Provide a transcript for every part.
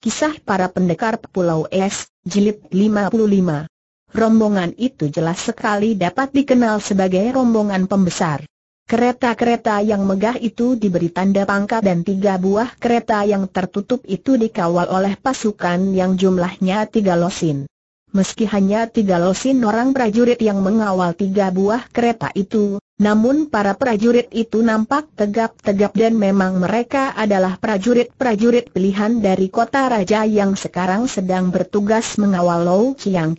Kisah para pendekar Pulau Es, Jilid 55. Rombongan itu jelas sekali dapat dikenal sebagai rombongan pembesar. Kereta-kereta yang megah itu diberi tanda pangkat dan tiga buah kereta yang tertutup itu dikawal oleh pasukan yang jumlahnya tiga losin. Meski hanya tiga losin orang prajurit yang mengawal tiga buah kereta itu, namun para prajurit itu nampak tegap-tegap dan memang mereka adalah prajurit-prajurit pilihan dari kota raja yang sekarang sedang bertugas mengawal Lou Chiang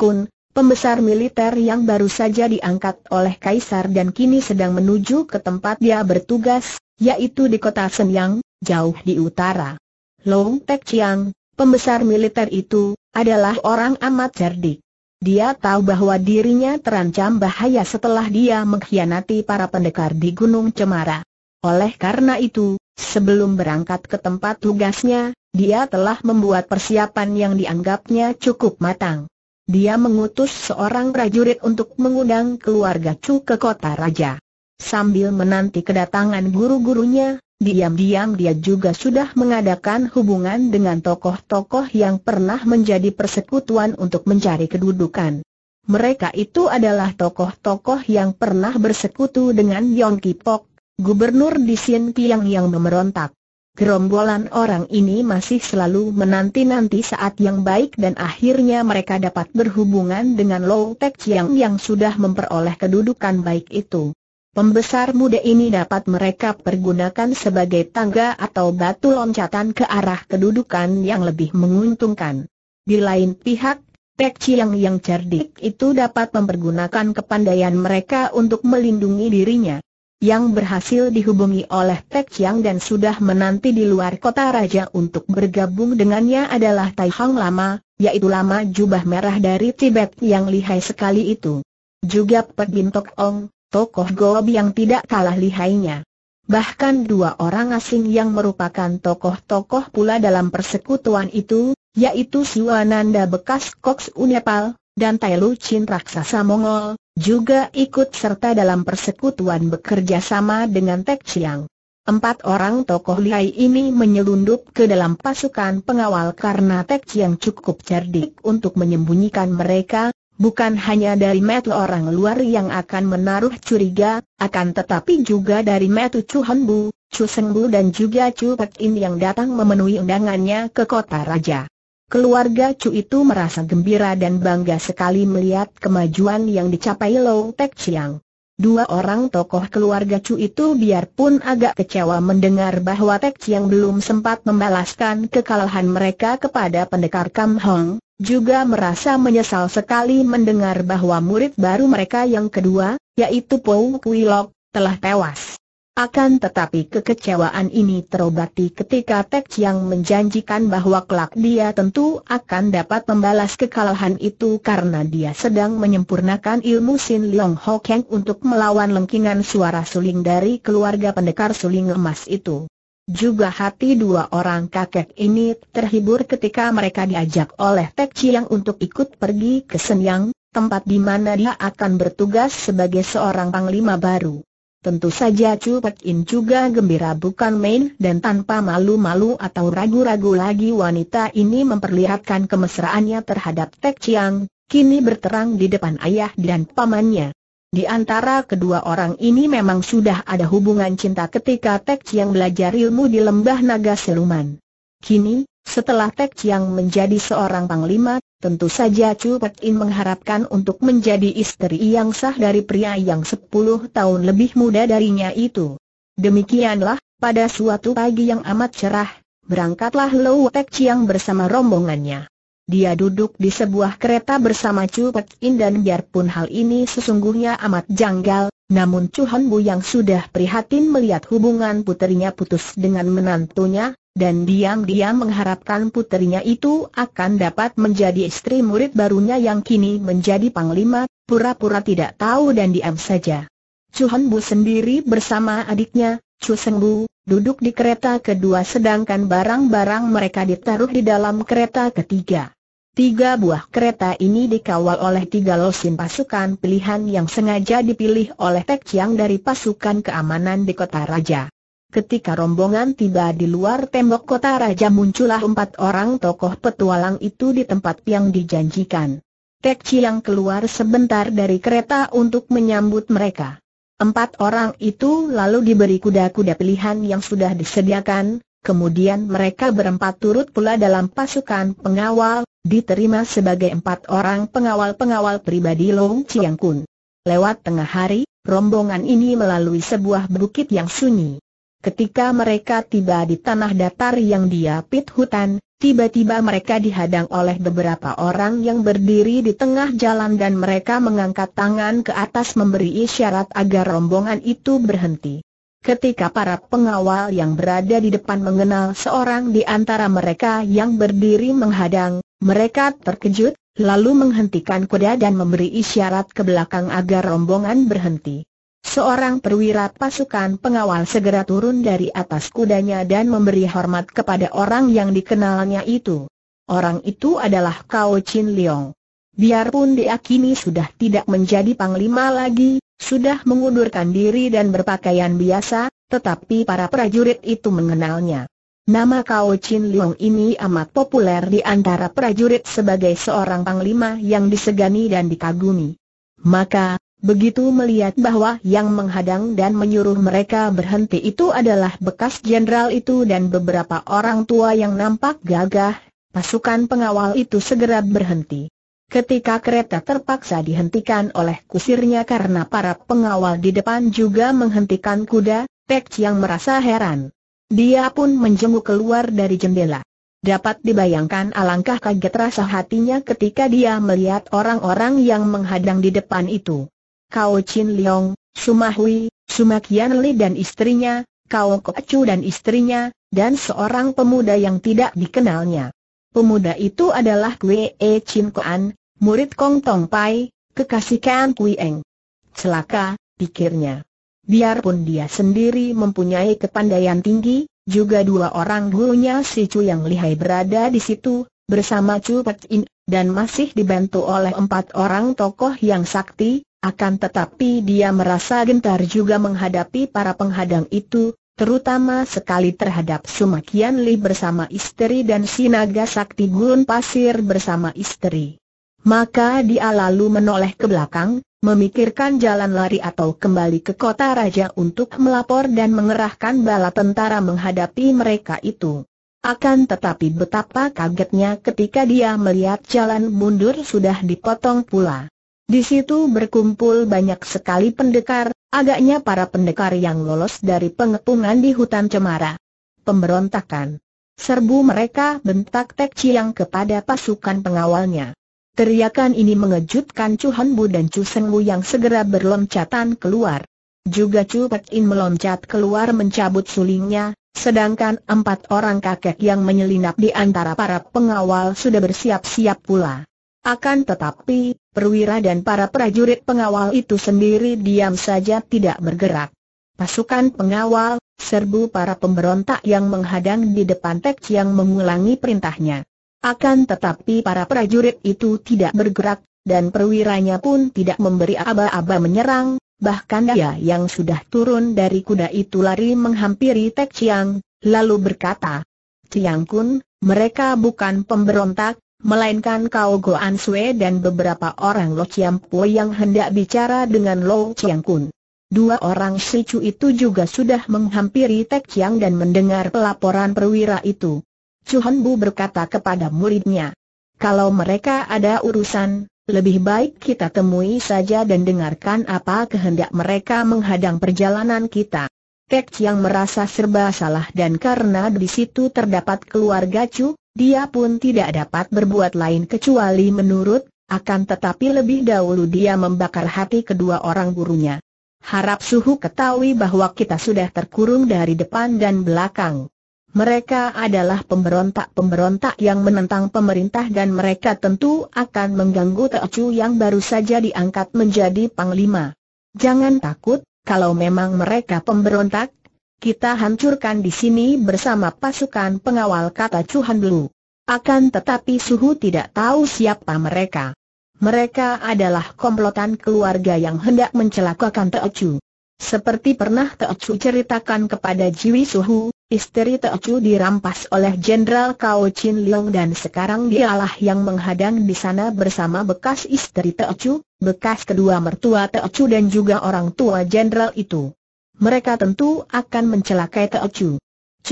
pembesar militer yang baru saja diangkat oleh kaisar dan kini sedang menuju ke tempat dia bertugas, yaitu di kota Senyang, jauh di utara. Lou Tek Chiang, pembesar militer itu, adalah orang amat cerdik. Dia tahu bahwa dirinya terancam bahaya setelah dia mengkhianati para pendekar di Gunung Cemara. Oleh karena itu, sebelum berangkat ke tempat tugasnya, dia telah membuat persiapan yang dianggapnya cukup matang. Dia mengutus seorang prajurit untuk mengundang keluarga Chu ke kota raja. Sambil menanti kedatangan guru-gurunya, Diam-diam dia juga sudah mengadakan hubungan dengan tokoh-tokoh yang pernah menjadi persekutuan untuk mencari kedudukan. Mereka itu adalah tokoh-tokoh yang pernah bersekutu dengan Yong Kipok, gubernur di Sien Piang yang memerontak. Gerombolan orang ini masih selalu menanti-nanti saat yang baik dan akhirnya mereka dapat berhubungan dengan Low Tech Chiang yang sudah memperoleh kedudukan baik itu. Pembesar muda ini dapat mereka pergunakan sebagai tangga atau batu loncatan ke arah kedudukan yang lebih menguntungkan. Di lain pihak, Pek Chiang yang cerdik itu dapat mempergunakan kepandaian mereka untuk melindungi dirinya. Yang berhasil dihubungi oleh Pek Chiang dan sudah menanti di luar kota raja untuk bergabung dengannya adalah Tai Hang Lama, yaitu Lama Jubah Merah dari Tibet yang lihai sekali itu. Juga Pek Bintok Ong, tokoh Gob yang tidak kalah lihainya. Bahkan dua orang asing yang merupakan tokoh-tokoh pula dalam persekutuan itu, yaitu Siwananda bekas Koks Unepal, dan Tai Chin raksasa Mongol, juga ikut serta dalam persekutuan bekerja sama dengan Tek Chiang. Empat orang tokoh lihai ini menyelundup ke dalam pasukan pengawal karena Tek Chiang cukup cerdik untuk menyembunyikan mereka, bukan hanya dari metu orang luar yang akan menaruh curiga, akan tetapi juga dari metu Chu Hanbu, Chu Sengbu dan juga Chu Pek In yang datang memenuhi undangannya ke kota raja. Keluarga Chu itu merasa gembira dan bangga sekali melihat kemajuan yang dicapai Low Tek Chiang. Dua orang tokoh keluarga Chu itu biarpun agak kecewa mendengar bahwa Tek Chiang belum sempat membalaskan kekalahan mereka kepada pendekar Kam Hong, juga merasa menyesal sekali mendengar bahwa murid baru mereka yang kedua, yaitu Pou Kuilok, telah tewas. Akan tetapi kekecewaan ini terobati ketika Tek Chiang menjanjikan bahwa kelak dia tentu akan dapat membalas kekalahan itu karena dia sedang menyempurnakan ilmu Sin Leong Ho Keng untuk melawan lengkingan suara suling dari keluarga pendekar suling emas itu. Juga hati dua orang kakek ini terhibur ketika mereka diajak oleh Tek Chiang untuk ikut pergi ke Senyang, tempat di mana dia akan bertugas sebagai seorang panglima baru. Tentu saja Chu Pek In juga gembira bukan main dan tanpa malu-malu atau ragu-ragu lagi wanita ini memperlihatkan kemesraannya terhadap Tek Chiang, kini berterang di depan ayah dan pamannya. Di antara kedua orang ini memang sudah ada hubungan cinta ketika Tek Chiang belajar ilmu di lembah naga siluman. Kini, setelah Tek Chiang menjadi seorang panglima, tentu saja Chu Pek In mengharapkan untuk menjadi istri yang sah dari pria yang 10 tahun lebih muda darinya itu. Demikianlah, pada suatu pagi yang amat cerah, berangkatlah Lou Tek Chiang bersama rombongannya. Dia duduk di sebuah kereta bersama Chu Pek In dan biarpun hal ini sesungguhnya amat janggal, namun Chu Han Bu yang sudah prihatin melihat hubungan puterinya putus dengan menantunya, dan diam-diam mengharapkan puterinya itu akan dapat menjadi istri murid barunya yang kini menjadi panglima, pura-pura tidak tahu dan diam saja. Chu Han Bu sendiri bersama adiknya, Chu Seng Bu, duduk di kereta kedua sedangkan barang-barang mereka ditaruh di dalam kereta ketiga. Tiga buah kereta ini dikawal oleh tiga lusin pasukan pilihan yang sengaja dipilih oleh Tek Chiang dari pasukan keamanan di kota raja. Ketika rombongan tiba di luar tembok kota raja muncullah empat orang tokoh petualang itu di tempat yang dijanjikan. Tek Chiang keluar sebentar dari kereta untuk menyambut mereka. Empat orang itu lalu diberi kuda-kuda pilihan yang sudah disediakan, Kemudian mereka berempat turut pula dalam pasukan pengawal, diterima sebagai empat orang pengawal-pengawal pribadi Long Chiang Kun. Lewat tengah hari, rombongan ini melalui sebuah bukit yang sunyi. Ketika mereka tiba di tanah datar yang diapit hutan, tiba-tiba mereka dihadang oleh beberapa orang yang berdiri di tengah jalan dan mereka mengangkat tangan ke atas memberi isyarat agar rombongan itu berhenti. Ketika para pengawal yang berada di depan mengenal seorang di antara mereka yang berdiri menghadang, mereka terkejut, lalu menghentikan kuda dan memberi isyarat ke belakang agar rombongan berhenti. Seorang perwira pasukan pengawal segera turun dari atas kudanya dan memberi hormat kepada orang yang dikenalnya itu. Orang itu adalah Kao Chin Leong. Biarpun dia kini sudah tidak menjadi panglima lagi, sudah mengundurkan diri dan berpakaian biasa, tetapi para prajurit itu mengenalnya. Nama Kao Chin Leong ini amat populer di antara prajurit sebagai seorang panglima yang disegani dan dikagumi. Maka, begitu melihat bahwa yang menghadang dan menyuruh mereka berhenti itu adalah bekas jenderal itu dan beberapa orang tua yang nampak gagah, pasukan pengawal itu segera berhenti. Ketika kereta terpaksa dihentikan oleh kusirnya karena para pengawal di depan juga menghentikan kuda, Tek Chiang merasa heran. Dia pun menjenguk keluar dari jendela. Dapat dibayangkan alangkah kaget rasa hatinya ketika dia melihat orang-orang yang menghadang di depan itu. Kau Chin Leong, Sumahui, Sumakian Li dan istrinya, Kao Kocu dan istrinya, dan seorang pemuda yang tidak dikenalnya. Pemuda itu adalah Kwe E Chin Koan, murid Kong Tong Pai, kekasih Kan Kui Eng. Celaka, pikirnya. Biarpun dia sendiri mempunyai kepandaian tinggi, juga dua orang gurunya si Chu yang lihai berada di situ, bersama Chu Pek In, dan masih dibantu oleh empat orang tokoh yang sakti, akan tetapi dia merasa gentar juga menghadapi para penghadang itu, terutama sekali terhadap Sumakian Li bersama istri dan Sinaga Sakti Gurun Pasir bersama istri. Maka dia lalu menoleh ke belakang, memikirkan jalan lari atau kembali ke kota raja untuk melapor dan mengerahkan bala tentara menghadapi mereka itu. Akan tetapi betapa kagetnya ketika dia melihat jalan mundur sudah dipotong pula. Di situ berkumpul banyak sekali pendekar, agaknya para pendekar yang lolos dari pengepungan di hutan cemara. Pemberontakan. Serbu mereka bentak Tek yang kepada pasukan pengawalnya. Teriakan ini mengejutkan Chu Han Bu dan Chu Seng yang segera berloncatan keluar. Juga Chu Pek In meloncat keluar mencabut sulingnya, sedangkan empat orang kakek yang menyelinap di antara para pengawal sudah bersiap-siap pula. Akan tetapi, perwira dan para prajurit pengawal itu sendiri diam saja tidak bergerak. Pasukan pengawal, serbu para pemberontak yang menghadang di depan Tek yang mengulangi perintahnya. Akan tetapi para prajurit itu tidak bergerak, dan perwiranya pun tidak memberi aba-aba menyerang, bahkan dia yang sudah turun dari kuda itu lari menghampiri Tek Chiang, lalu berkata, Chiang Kun, mereka bukan pemberontak, melainkan Kao Goan Sui dan beberapa orang Lo Chiang Po yang hendak bicara dengan Lo Chiang Kun. Dua orang Sicu itu juga sudah menghampiri Tek Chiang dan mendengar pelaporan perwira itu. Chuhan Bu berkata kepada muridnya. Kalau mereka ada urusan, lebih baik kita temui saja dan dengarkan apa kehendak mereka menghadang perjalanan kita. Tek yang merasa serba salah dan karena di situ terdapat keluarga Chu, dia pun tidak dapat berbuat lain kecuali menurut, akan tetapi lebih dahulu dia membakar hati kedua orang gurunya. Harap suhu ketahui bahwa kita sudah terkurung dari depan dan belakang. Mereka adalah pemberontak-pemberontak yang menentang pemerintah dan mereka tentu akan mengganggu Teocu yang baru saja diangkat menjadi panglima. Jangan takut, kalau memang mereka pemberontak, kita hancurkan di sini bersama pasukan pengawal kata Cuhan Blu. Akan tetapi Suhu tidak tahu siapa mereka. Mereka adalah komplotan keluarga yang hendak mencelakakan Teocu. Seperti pernah Teocu ceritakan kepada Jiwi Suhu, Istri Teocu dirampas oleh Jenderal Kao Chin Leong dan sekarang dialah yang menghadang di sana bersama bekas istri Teocu, bekas kedua mertua Teocu dan juga orang tua jenderal itu. Mereka tentu akan mencelakai Teocu.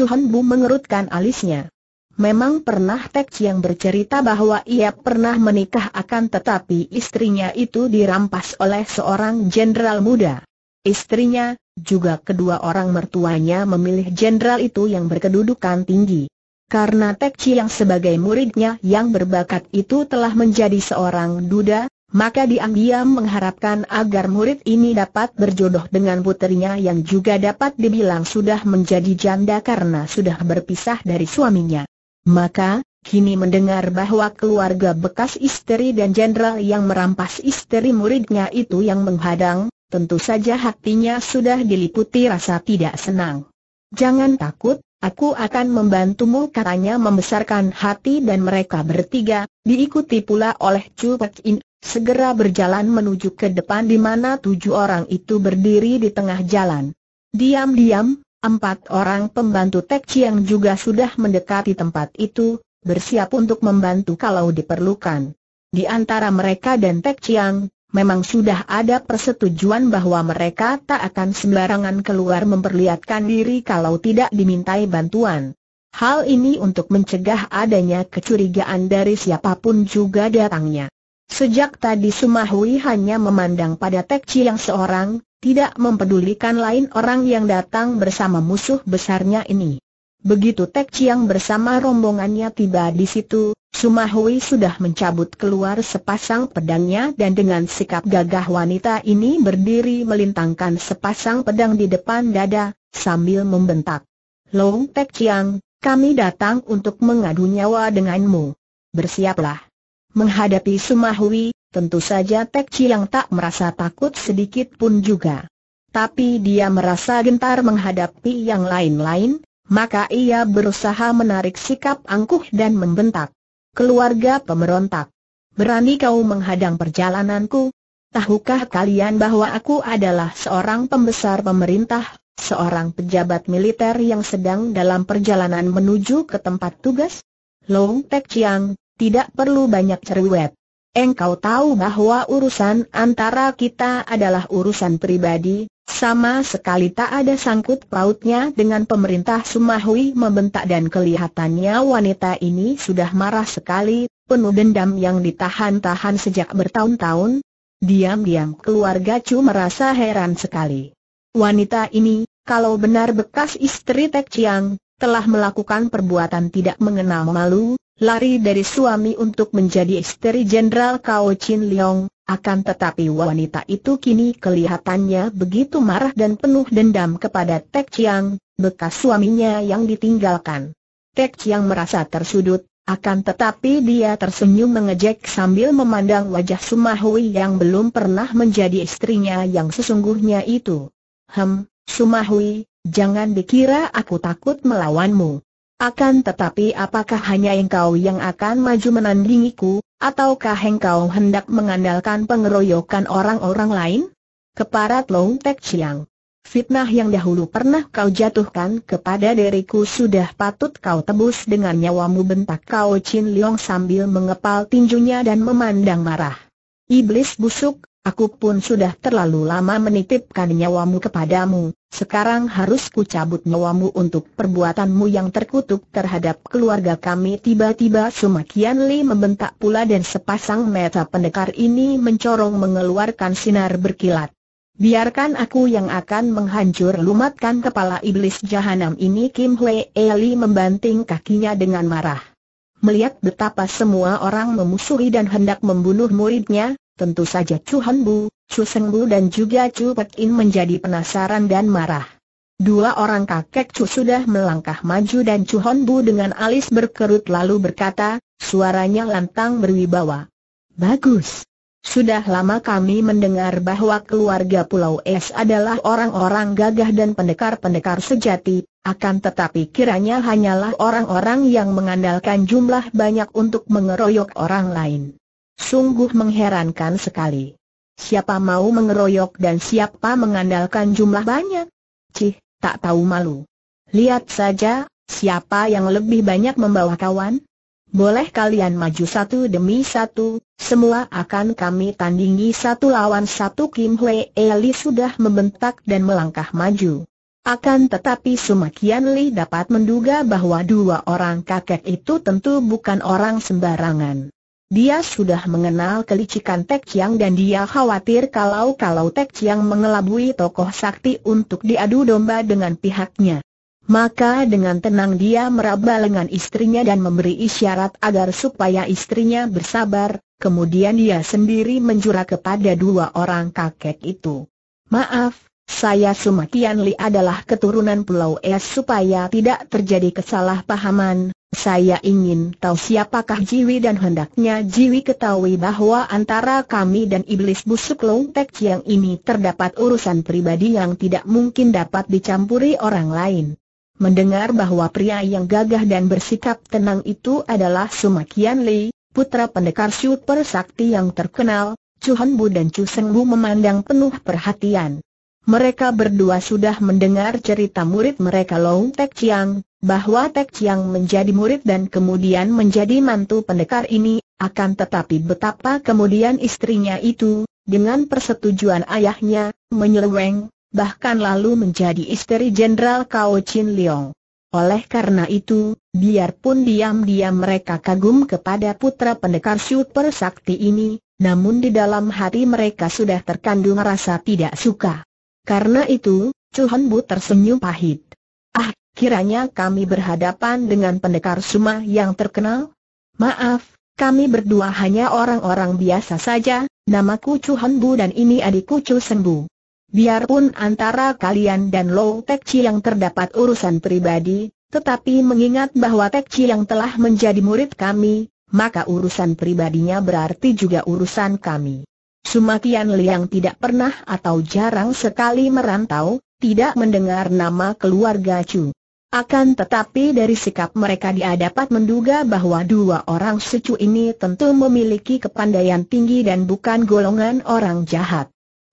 Han Bu mengerutkan alisnya. Memang pernah Tek yang bercerita bahwa ia pernah menikah akan tetapi istrinya itu dirampas oleh seorang jenderal muda. Istrinya, juga kedua orang mertuanya memilih jenderal itu yang berkedudukan tinggi. Karena Tek Chi yang sebagai muridnya yang berbakat itu telah menjadi seorang duda, maka diam-diam mengharapkan agar murid ini dapat berjodoh dengan putrinya yang juga dapat dibilang sudah menjadi janda karena sudah berpisah dari suaminya. Maka, kini mendengar bahwa keluarga bekas istri dan jenderal yang merampas istri muridnya itu yang menghadang, tentu saja hatinya sudah diliputi rasa tidak senang. Jangan takut, aku akan membantumu katanya membesarkan hati dan mereka bertiga, diikuti pula oleh Chu Pek In, segera berjalan menuju ke depan di mana tujuh orang itu berdiri di tengah jalan. Diam-diam, empat orang pembantu Tek Chiang juga sudah mendekati tempat itu, bersiap untuk membantu kalau diperlukan. Di antara mereka dan Tek Chiang, memang sudah ada persetujuan bahwa mereka tak akan sembarangan keluar memperlihatkan diri kalau tidak dimintai bantuan. Hal ini untuk mencegah adanya kecurigaan dari siapapun juga datangnya. Sejak tadi Sumahui hanya memandang pada Tekci yang seorang, tidak mempedulikan lain orang yang datang bersama musuh besarnya ini. Begitu Tek yang bersama rombongannya tiba di situ, Sumahui sudah mencabut keluar sepasang pedangnya dan dengan sikap gagah wanita ini berdiri melintangkan sepasang pedang di depan dada, sambil membentak. Long Tek Chiang, kami datang untuk mengadu nyawa denganmu. Bersiaplah. Menghadapi Sumahui, tentu saja Tek Chiang tak merasa takut sedikit pun juga. Tapi dia merasa gentar menghadapi yang lain-lain, maka ia berusaha menarik sikap angkuh dan membentak keluarga pemberontak. Berani kau menghadang perjalananku? Tahukah kalian bahwa aku adalah seorang pembesar pemerintah, seorang pejabat militer yang sedang dalam perjalanan menuju ke tempat tugas? Long Tek Chiang, tidak perlu banyak cerewet. Engkau tahu bahwa urusan antara kita adalah urusan pribadi, sama sekali tak ada sangkut pautnya dengan pemerintah Sumahui membentak dan kelihatannya wanita ini sudah marah sekali, penuh dendam yang ditahan-tahan sejak bertahun-tahun. Diam-diam keluarga Chu merasa heran sekali. Wanita ini, kalau benar bekas istri Tek Chiang, telah melakukan perbuatan tidak mengenal malu, lari dari suami untuk menjadi istri Jenderal Kao Chin Leong, akan tetapi wanita itu kini kelihatannya begitu marah dan penuh dendam kepada Tek Chiang, bekas suaminya yang ditinggalkan. Tek Chiang merasa tersudut, akan tetapi dia tersenyum mengejek sambil memandang wajah Sumahui yang belum pernah menjadi istrinya yang sesungguhnya itu. Hem, Sumahui, Jangan dikira aku takut melawanmu. Akan tetapi apakah hanya engkau yang akan maju menandingiku, ataukah engkau hendak mengandalkan pengeroyokan orang-orang lain? Keparat Long Tek Chiang. Fitnah yang dahulu pernah kau jatuhkan kepada diriku sudah patut kau tebus dengan nyawamu bentak kau Chin Leong sambil mengepal tinjunya dan memandang marah. Iblis busuk, Aku pun sudah terlalu lama menitipkan nyawamu kepadamu, sekarang harus kucabut nyawamu untuk perbuatanmu yang terkutuk terhadap keluarga kami Tiba-tiba Sumakian Li membentak pula dan sepasang mata pendekar ini mencorong mengeluarkan sinar berkilat Biarkan aku yang akan menghancur lumatkan kepala iblis jahanam ini Kim Hwee Eli membanting kakinya dengan marah Melihat betapa semua orang memusuhi dan hendak membunuh muridnya, Tentu saja Chu Han Bu, Chu Seng Bu dan juga Chu Pek In menjadi penasaran dan marah. Dua orang kakek Chu sudah melangkah maju dan Chu Han Bu dengan alis berkerut lalu berkata, suaranya lantang berwibawa. Bagus. Sudah lama kami mendengar bahwa keluarga Pulau Es adalah orang-orang gagah dan pendekar-pendekar sejati, akan tetapi kiranya hanyalah orang-orang yang mengandalkan jumlah banyak untuk mengeroyok orang lain. Sungguh mengherankan sekali. Siapa mau mengeroyok dan siapa mengandalkan jumlah banyak? Cih, tak tahu malu. Lihat saja, siapa yang lebih banyak membawa kawan? Boleh kalian maju satu demi satu, semua akan kami tandingi satu lawan satu Kim Hwee Li sudah membentak dan melangkah maju. Akan tetapi Sumakian Li dapat menduga bahwa dua orang kakek itu tentu bukan orang sembarangan. Dia sudah mengenal kelicikan Tek Chiang dan dia khawatir kalau-kalau Tek Chiang mengelabui tokoh sakti untuk diadu domba dengan pihaknya. Maka dengan tenang dia meraba lengan istrinya dan memberi isyarat agar supaya istrinya bersabar, kemudian dia sendiri menjura kepada dua orang kakek itu. Maaf, saya Sumakian Li adalah keturunan Pulau Es supaya tidak terjadi kesalahpahaman, saya ingin tahu siapakah Jiwi dan hendaknya Jiwi ketahui bahwa antara kami dan iblis busuk Long Tek Chiang ini terdapat urusan pribadi yang tidak mungkin dapat dicampuri orang lain. Mendengar bahwa pria yang gagah dan bersikap tenang itu adalah Sumakian Li, putra pendekar super sakti yang terkenal, Chu Han Bu dan Chu Seng Bu memandang penuh perhatian. Mereka berdua sudah mendengar cerita murid mereka Long Tek Chiang, bahwa Tek Chiang menjadi murid dan kemudian menjadi mantu pendekar ini, akan tetapi betapa kemudian istrinya itu, dengan persetujuan ayahnya, menyeleweng, bahkan lalu menjadi istri Jenderal Kao Chin Leong. Oleh karena itu, biarpun diam-diam mereka kagum kepada putra pendekar super sakti ini, namun di dalam hati mereka sudah terkandung rasa tidak suka. Karena itu, Chuhan Bu tersenyum pahit. Ah, kiranya kami berhadapan dengan pendekar Suma yang terkenal? Maaf, kami berdua hanya orang-orang biasa saja, namaku Chuhan Bu dan ini adikku Chu Sembu. Biarpun antara kalian dan Lo Tek Chi yang terdapat urusan pribadi, tetapi mengingat bahwa Tek Chi yang telah menjadi murid kami, maka urusan pribadinya berarti juga urusan kami. Sumatian Liang tidak pernah atau jarang sekali merantau, tidak mendengar nama keluarga Chu. Akan tetapi dari sikap mereka dia dapat menduga bahwa dua orang secu ini tentu memiliki kepandaian tinggi dan bukan golongan orang jahat.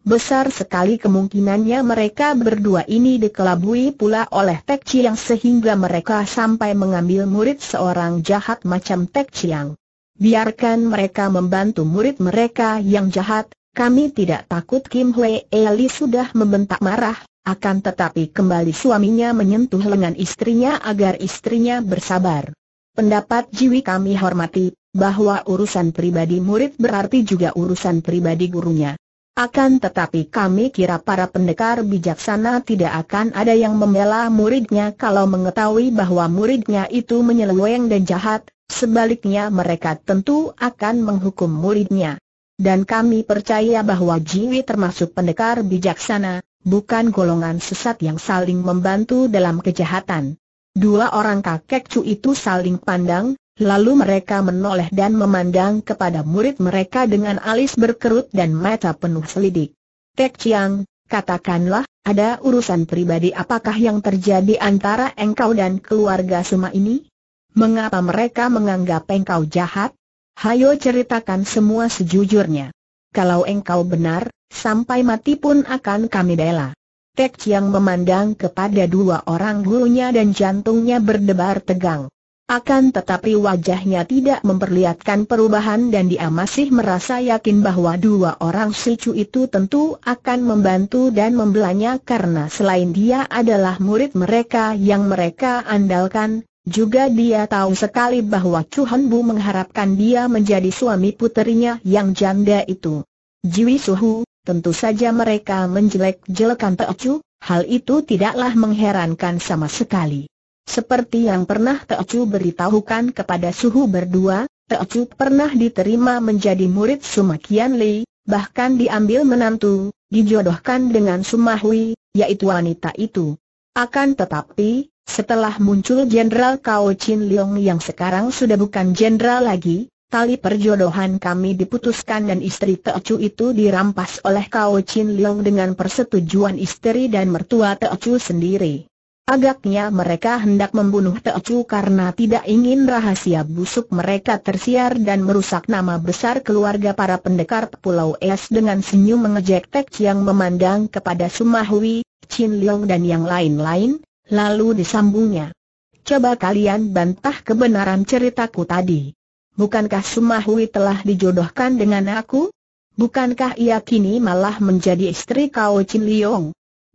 Besar sekali kemungkinannya mereka berdua ini dikelabui pula oleh Tek Chiang sehingga mereka sampai mengambil murid seorang jahat macam Tek Chiang biarkan mereka membantu murid mereka yang jahat, kami tidak takut Kim Hwee Eli sudah membentak marah, akan tetapi kembali suaminya menyentuh lengan istrinya agar istrinya bersabar. Pendapat Jiwi kami hormati, bahwa urusan pribadi murid berarti juga urusan pribadi gurunya. Akan tetapi kami kira para pendekar bijaksana tidak akan ada yang membela muridnya kalau mengetahui bahwa muridnya itu menyeleweng dan jahat, Sebaliknya mereka tentu akan menghukum muridnya. Dan kami percaya bahwa Jiwi termasuk pendekar bijaksana, bukan golongan sesat yang saling membantu dalam kejahatan. Dua orang kakek cu itu saling pandang, lalu mereka menoleh dan memandang kepada murid mereka dengan alis berkerut dan mata penuh selidik. Tek Chiang, katakanlah, ada urusan pribadi apakah yang terjadi antara engkau dan keluarga semua ini? Mengapa mereka menganggap engkau jahat? Hayo ceritakan semua sejujurnya. Kalau engkau benar, sampai mati pun akan kami bela. Tek Chiang memandang kepada dua orang gurunya dan jantungnya berdebar tegang. Akan tetapi wajahnya tidak memperlihatkan perubahan dan dia masih merasa yakin bahwa dua orang Sicu itu tentu akan membantu dan membelanya karena selain dia adalah murid mereka yang mereka andalkan, juga dia tahu sekali bahwa Chu Hon Bu mengharapkan dia menjadi suami puterinya yang janda itu. Jiwi Suhu, tentu saja mereka menjelek-jelekan Teo Chu, hal itu tidaklah mengherankan sama sekali. Seperti yang pernah Teo Chu beritahukan kepada Suhu berdua, Teo Chu pernah diterima menjadi murid Sumakian Li, bahkan diambil menantu, dijodohkan dengan Sumahui, yaitu wanita itu. Akan tetapi, setelah muncul Jenderal Kao Chin Leong yang sekarang sudah bukan jenderal lagi, tali perjodohan kami diputuskan dan istri Teo Chu itu dirampas oleh Kao Chin Leong dengan persetujuan istri dan mertua Teo Chu sendiri. Agaknya mereka hendak membunuh Teo Chu karena tidak ingin rahasia busuk mereka tersiar dan merusak nama besar keluarga para pendekar Pulau Es dengan senyum mengejek Tek yang memandang kepada Sumahui, Chin Leong dan yang lain-lain, Lalu disambungnya. Coba kalian bantah kebenaran ceritaku tadi. Bukankah Sumahui telah dijodohkan dengan aku? Bukankah ia kini malah menjadi istri Kau Chin Liong?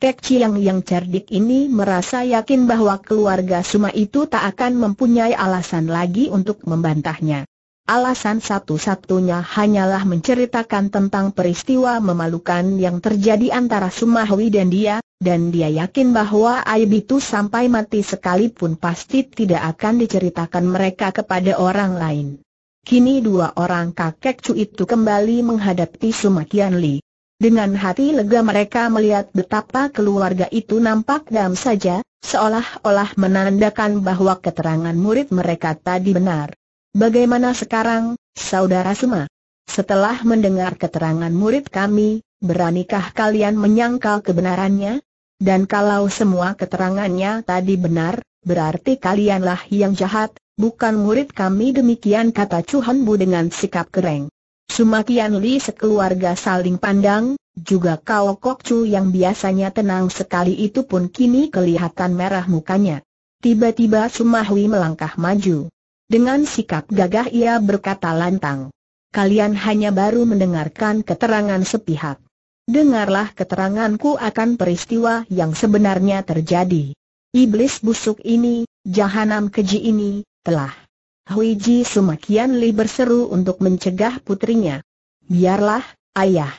Tek Chiang yang cerdik ini merasa yakin bahwa keluarga Suma itu tak akan mempunyai alasan lagi untuk membantahnya. Alasan satu-satunya hanyalah menceritakan tentang peristiwa memalukan yang terjadi antara Sumahui dan dia, dan dia yakin bahwa aib itu sampai mati sekalipun pasti tidak akan diceritakan mereka kepada orang lain. Kini dua orang kakek cu itu kembali menghadapi Sumakian Li. Dengan hati lega mereka melihat betapa keluarga itu nampak dam saja, seolah-olah menandakan bahwa keterangan murid mereka tadi benar. Bagaimana sekarang, Saudara Suma? Setelah mendengar keterangan murid kami, beranikah kalian menyangkal kebenarannya? Dan kalau semua keterangannya tadi benar, berarti kalianlah yang jahat, bukan murid kami demikian kata Han Bu dengan sikap kering. Sumakian Li sekeluarga saling pandang, juga kau Kok Chu yang biasanya tenang sekali itu pun kini kelihatan merah mukanya. Tiba-tiba Sumahui melangkah maju. Dengan sikap gagah ia berkata lantang. Kalian hanya baru mendengarkan keterangan sepihak dengarlah keteranganku akan peristiwa yang sebenarnya terjadi. Iblis busuk ini, jahanam keji ini, telah. Huiji semakian Sumakian Li berseru untuk mencegah putrinya. Biarlah, ayah.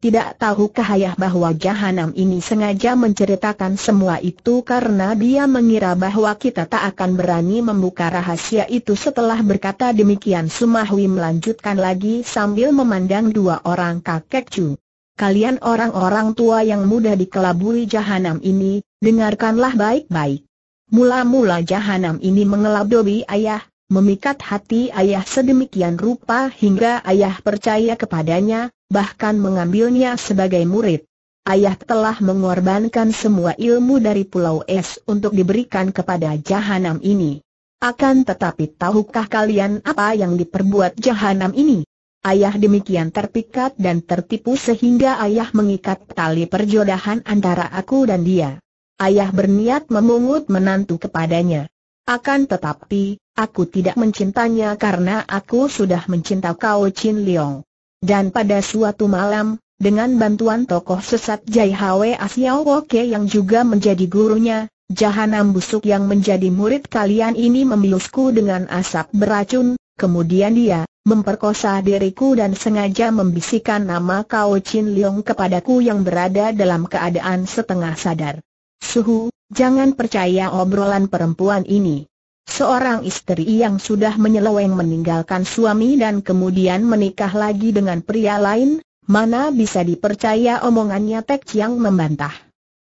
Tidak tahukah ayah bahwa jahanam ini sengaja menceritakan semua itu karena dia mengira bahwa kita tak akan berani membuka rahasia itu setelah berkata demikian Sumahui melanjutkan lagi sambil memandang dua orang kakek cu kalian orang-orang tua yang mudah dikelabui jahanam ini, dengarkanlah baik-baik. Mula-mula jahanam ini mengelabui ayah, memikat hati ayah sedemikian rupa hingga ayah percaya kepadanya, bahkan mengambilnya sebagai murid. Ayah telah mengorbankan semua ilmu dari Pulau Es untuk diberikan kepada jahanam ini. Akan tetapi tahukah kalian apa yang diperbuat jahanam ini? Ayah demikian terpikat dan tertipu sehingga ayah mengikat tali perjodohan antara aku dan dia. Ayah berniat memungut menantu kepadanya. Akan tetapi, aku tidak mencintanya karena aku sudah mencinta Kau Chin Leong. Dan pada suatu malam, dengan bantuan tokoh sesat Jai Hwe Asiao Woke yang juga menjadi gurunya, Jahanam busuk yang menjadi murid kalian ini membiusku dengan asap beracun, Kemudian dia memperkosa diriku dan sengaja membisikkan nama Kao Chin Leong kepadaku yang berada dalam keadaan setengah sadar. Suhu, jangan percaya obrolan perempuan ini. Seorang istri yang sudah menyeleweng meninggalkan suami dan kemudian menikah lagi dengan pria lain, mana bisa dipercaya omongannya Tek Chiang membantah.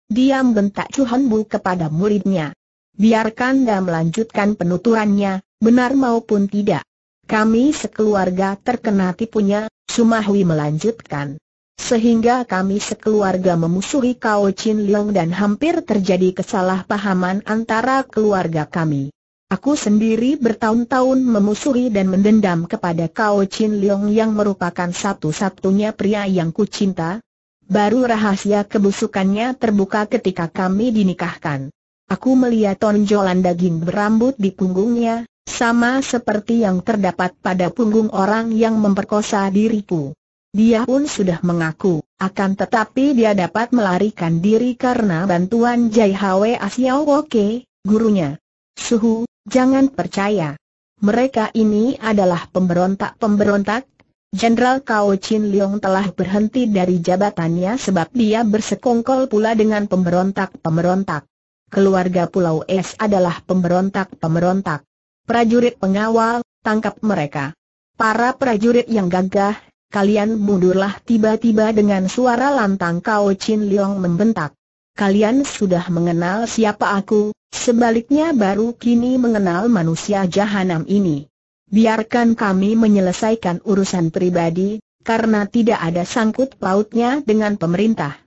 Diam bentak Chu Bu kepada muridnya. Biarkan dia melanjutkan penuturannya, benar maupun tidak. Kami sekeluarga terkena tipunya, Sumahui melanjutkan. Sehingga kami sekeluarga memusuhi Kao Chin Leong dan hampir terjadi kesalahpahaman antara keluarga kami. Aku sendiri bertahun-tahun memusuhi dan mendendam kepada Kao Chin Leong yang merupakan satu-satunya pria yang kucinta. Baru rahasia kebusukannya terbuka ketika kami dinikahkan. Aku melihat tonjolan daging berambut di punggungnya, sama seperti yang terdapat pada punggung orang yang memperkosa diriku. Dia pun sudah mengaku, akan tetapi dia dapat melarikan diri karena bantuan Jai Hwe Asiao Woke, gurunya. Suhu, jangan percaya. Mereka ini adalah pemberontak-pemberontak. Jenderal Kao Chin Leong telah berhenti dari jabatannya sebab dia bersekongkol pula dengan pemberontak-pemberontak. Keluarga Pulau Es adalah pemberontak-pemberontak. Prajurit pengawal, tangkap mereka. Para prajurit yang gagah, kalian mundurlah tiba-tiba dengan suara lantang Kau Chin Leong membentak. Kalian sudah mengenal siapa aku, sebaliknya baru kini mengenal manusia jahanam ini. Biarkan kami menyelesaikan urusan pribadi, karena tidak ada sangkut pautnya dengan pemerintah.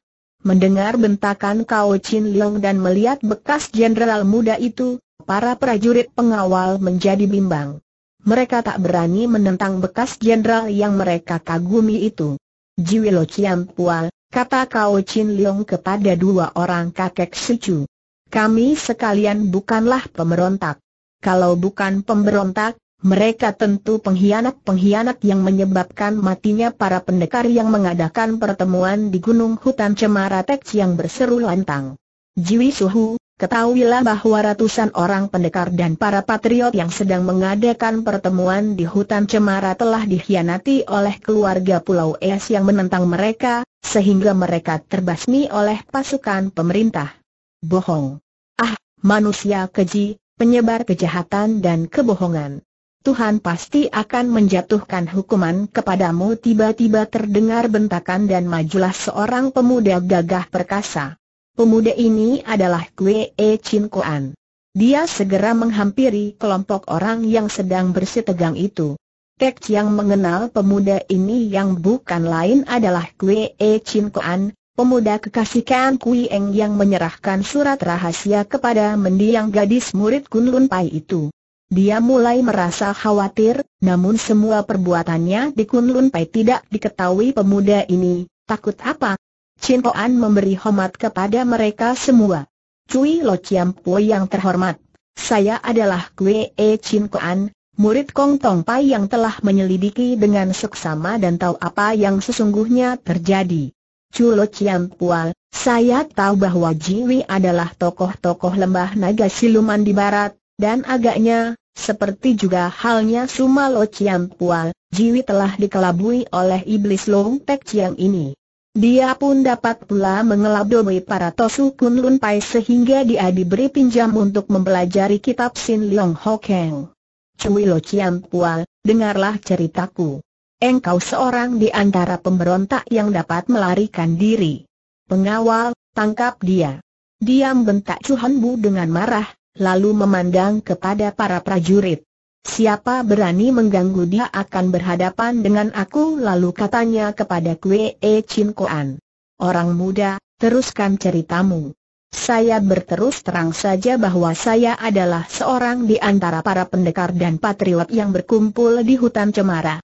Mendengar bentakan Kao Chin Leong dan melihat bekas jenderal muda itu, para prajurit pengawal menjadi bimbang. Mereka tak berani menentang bekas jenderal yang mereka kagumi itu. Jiwilo Pua, kata Kao Chin Leong kepada dua orang kakek sucu. Kami sekalian bukanlah pemberontak. Kalau bukan pemberontak, mereka tentu pengkhianat-pengkhianat yang menyebabkan matinya para pendekar yang mengadakan pertemuan di Gunung Hutan Cemara Tek yang berseru lantang. Jiwi Suhu, Ketahuilah bahwa ratusan orang pendekar dan para patriot yang sedang mengadakan pertemuan di hutan cemara telah dikhianati oleh keluarga Pulau Es yang menentang mereka, sehingga mereka terbasmi oleh pasukan pemerintah. Bohong. Ah, manusia keji, penyebar kejahatan dan kebohongan. Tuhan pasti akan menjatuhkan hukuman kepadamu tiba-tiba terdengar bentakan dan majulah seorang pemuda gagah perkasa. Pemuda ini adalah Kwe E Chin Koan. Dia segera menghampiri kelompok orang yang sedang bersitegang itu. Tek yang mengenal pemuda ini yang bukan lain adalah Kwe E Chin Koan, pemuda kekasih Kan Kui Eng yang menyerahkan surat rahasia kepada mendiang gadis murid Kun Lun Pai itu. Dia mulai merasa khawatir, namun semua perbuatannya di Kunlun Pai tidak diketahui pemuda ini. Takut apa? Chin Toan memberi hormat kepada mereka semua. Cui Lo Chiam Po yang terhormat, saya adalah Kue E Chin Koan, murid Kong Tong Pai yang telah menyelidiki dengan seksama dan tahu apa yang sesungguhnya terjadi. Cui Lo Chiam Pual, saya tahu bahwa Jiwi adalah tokoh-tokoh lembah naga siluman di barat, dan agaknya, seperti juga halnya Suma Lo Chiam Pual, Jiwi telah dikelabui oleh iblis Long Pek Chiang ini. Dia pun dapat pula mengelabui para Tosu Kun Lun Pai sehingga dia diberi pinjam untuk mempelajari kitab Sin Leong Ho Keng. Cui Lo Chiam Pual, dengarlah ceritaku. Engkau seorang di antara pemberontak yang dapat melarikan diri. Pengawal, tangkap dia. Diam bentak Chu Bu dengan marah, lalu memandang kepada para prajurit. Siapa berani mengganggu dia akan berhadapan dengan aku lalu katanya kepada Kwe E Chin Koan. Orang muda, teruskan ceritamu. Saya berterus terang saja bahwa saya adalah seorang di antara para pendekar dan patriot yang berkumpul di hutan cemara.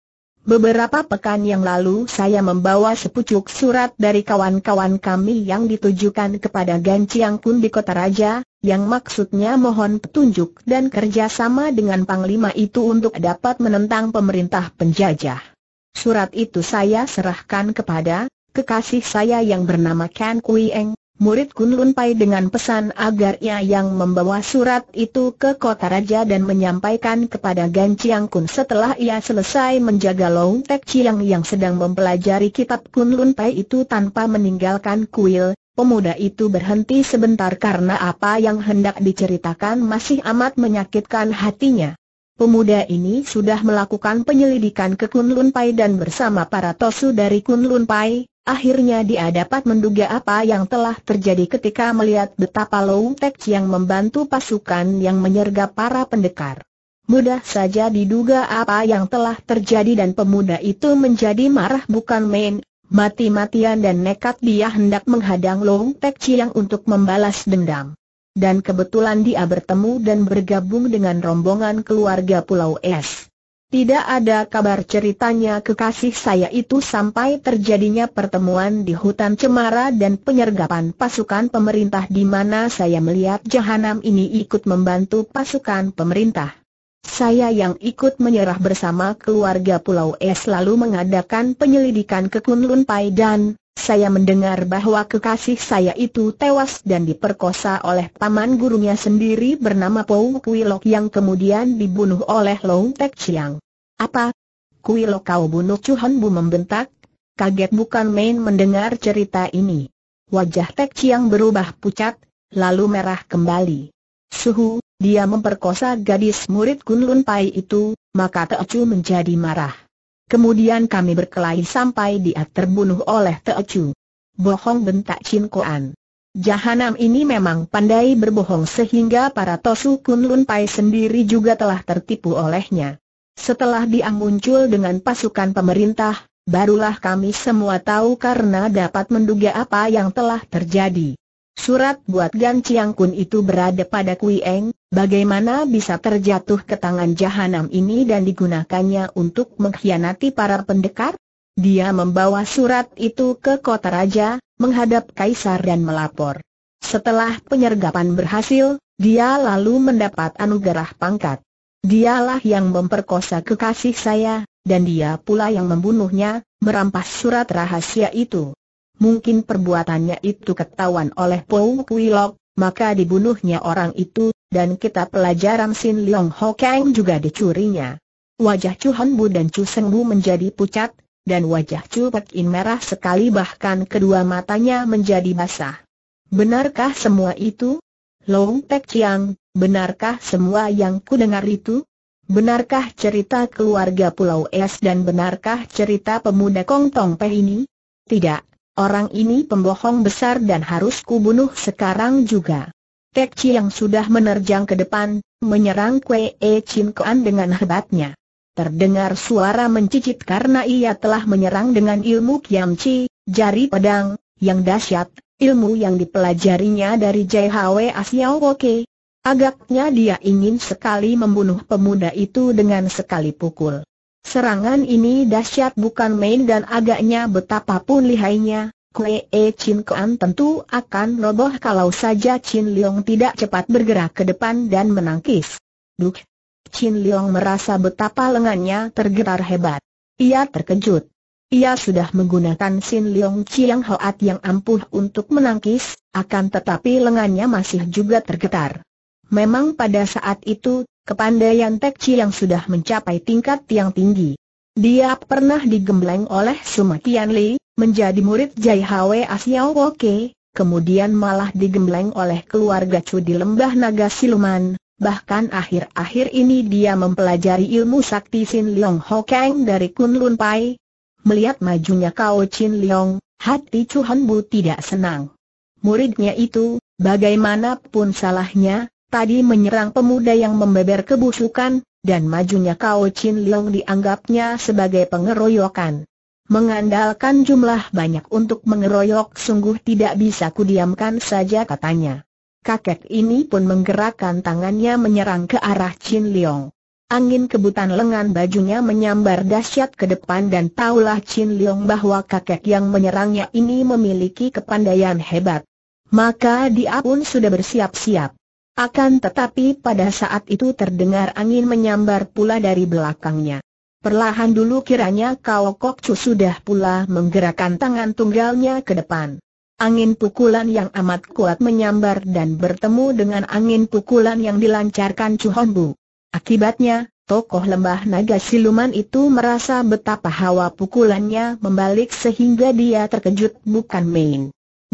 Beberapa pekan yang lalu saya membawa sepucuk surat dari kawan-kawan kami yang ditujukan kepada Gan Chiang Kun di Kota Raja, yang maksudnya mohon petunjuk dan kerjasama dengan Panglima itu untuk dapat menentang pemerintah penjajah. Surat itu saya serahkan kepada kekasih saya yang bernama Kan Kui Eng, murid Kun Lun Pai dengan pesan agar ia yang membawa surat itu ke kota raja dan menyampaikan kepada Gan Chiang Kun setelah ia selesai menjaga Long Tek Chiang yang sedang mempelajari kitab Kun Lun Pai itu tanpa meninggalkan kuil, Pemuda itu berhenti sebentar karena apa yang hendak diceritakan masih amat menyakitkan hatinya. Pemuda ini sudah melakukan penyelidikan ke Kunlun Pai dan bersama para tosu dari Kunlun Pai, Akhirnya dia dapat menduga apa yang telah terjadi ketika melihat betapa Lou Tek yang membantu pasukan yang menyergap para pendekar. Mudah saja diduga apa yang telah terjadi dan pemuda itu menjadi marah bukan main, mati-matian dan nekat dia hendak menghadang Lou Tek yang untuk membalas dendam. Dan kebetulan dia bertemu dan bergabung dengan rombongan keluarga Pulau Es. Tidak ada kabar ceritanya kekasih saya itu sampai terjadinya pertemuan di hutan cemara dan penyergapan pasukan pemerintah di mana saya melihat jahanam ini ikut membantu pasukan pemerintah. Saya yang ikut menyerah bersama keluarga Pulau Es lalu mengadakan penyelidikan ke Kunlun Pai dan saya mendengar bahwa kekasih saya itu tewas dan diperkosa oleh paman gurunya sendiri bernama Pou Kuilok yang kemudian dibunuh oleh Long Tek Chiang. Apa? Kuilok kau bunuh Chuhan Bu membentak? Kaget bukan main mendengar cerita ini. Wajah Tek Chiang berubah pucat, lalu merah kembali. Suhu, dia memperkosa gadis murid Kun Lun Pai itu, maka Chu menjadi marah. Kemudian kami berkelahi sampai dia terbunuh oleh Teocu. Bohong bentak Chin Koan. Jahanam ini memang pandai berbohong sehingga para Tosu Kun Lun Pai sendiri juga telah tertipu olehnya. Setelah dia muncul dengan pasukan pemerintah, barulah kami semua tahu karena dapat menduga apa yang telah terjadi. Surat buat Gan Chiang Kun itu berada pada Kui Eng, bagaimana bisa terjatuh ke tangan jahanam ini dan digunakannya untuk mengkhianati para pendekar? Dia membawa surat itu ke kota raja, menghadap kaisar dan melapor. Setelah penyergapan berhasil, dia lalu mendapat anugerah pangkat. Dialah yang memperkosa kekasih saya, dan dia pula yang membunuhnya, merampas surat rahasia itu mungkin perbuatannya itu ketahuan oleh Pou Lok, maka dibunuhnya orang itu, dan kita pelajaran Sin Leong Ho Kang juga dicurinya. Wajah Chu Han Bu dan Chu Seng Bu menjadi pucat, dan wajah Chu Pek In merah sekali bahkan kedua matanya menjadi basah. Benarkah semua itu? Long Pek Chiang, benarkah semua yang ku dengar itu? Benarkah cerita keluarga Pulau Es dan benarkah cerita pemuda Kong Tong ini? Tidak, Orang ini pembohong besar dan harus kubunuh sekarang juga. Tek Chi yang sudah menerjang ke depan, menyerang Kue E Chin Kuan dengan hebatnya. Terdengar suara mencicit karena ia telah menyerang dengan ilmu Kiam Chi, jari pedang, yang dahsyat, ilmu yang dipelajarinya dari Jai Hwe Asiao Woke. Agaknya dia ingin sekali membunuh pemuda itu dengan sekali pukul. Serangan ini dahsyat bukan main dan agaknya betapapun lihainya, Kue E Chin Kuan tentu akan roboh kalau saja Chin Leong tidak cepat bergerak ke depan dan menangkis. Duk! Chin Leong merasa betapa lengannya tergetar hebat. Ia terkejut. Ia sudah menggunakan Sin Leong Chiang Hoat yang ampuh untuk menangkis, akan tetapi lengannya masih juga tergetar. Memang pada saat itu, kepandaian Tek yang sudah mencapai tingkat yang tinggi. Dia pernah digembleng oleh Sumakian Li, menjadi murid Jai Hwe Asiao Woke, kemudian malah digembleng oleh keluarga Chu di Lembah Naga Siluman. Bahkan akhir-akhir ini dia mempelajari ilmu sakti Sin Leong Kang dari Kunlun Pai. Melihat majunya Kao Chin Leong, hati Chu Han Bu tidak senang. Muridnya itu, bagaimanapun salahnya, tadi menyerang pemuda yang membeber kebusukan, dan majunya Kao Chin Leong dianggapnya sebagai pengeroyokan. Mengandalkan jumlah banyak untuk mengeroyok sungguh tidak bisa kudiamkan saja katanya. Kakek ini pun menggerakkan tangannya menyerang ke arah Chin Leong. Angin kebutan lengan bajunya menyambar dahsyat ke depan dan taulah Chin Leong bahwa kakek yang menyerangnya ini memiliki kepandaian hebat. Maka dia pun sudah bersiap-siap. Akan tetapi pada saat itu terdengar angin menyambar pula dari belakangnya. Perlahan dulu kiranya Kao Kok Chu sudah pula menggerakkan tangan tunggalnya ke depan. Angin pukulan yang amat kuat menyambar dan bertemu dengan angin pukulan yang dilancarkan Chu Hon Akibatnya, tokoh lembah naga siluman itu merasa betapa hawa pukulannya membalik sehingga dia terkejut bukan main.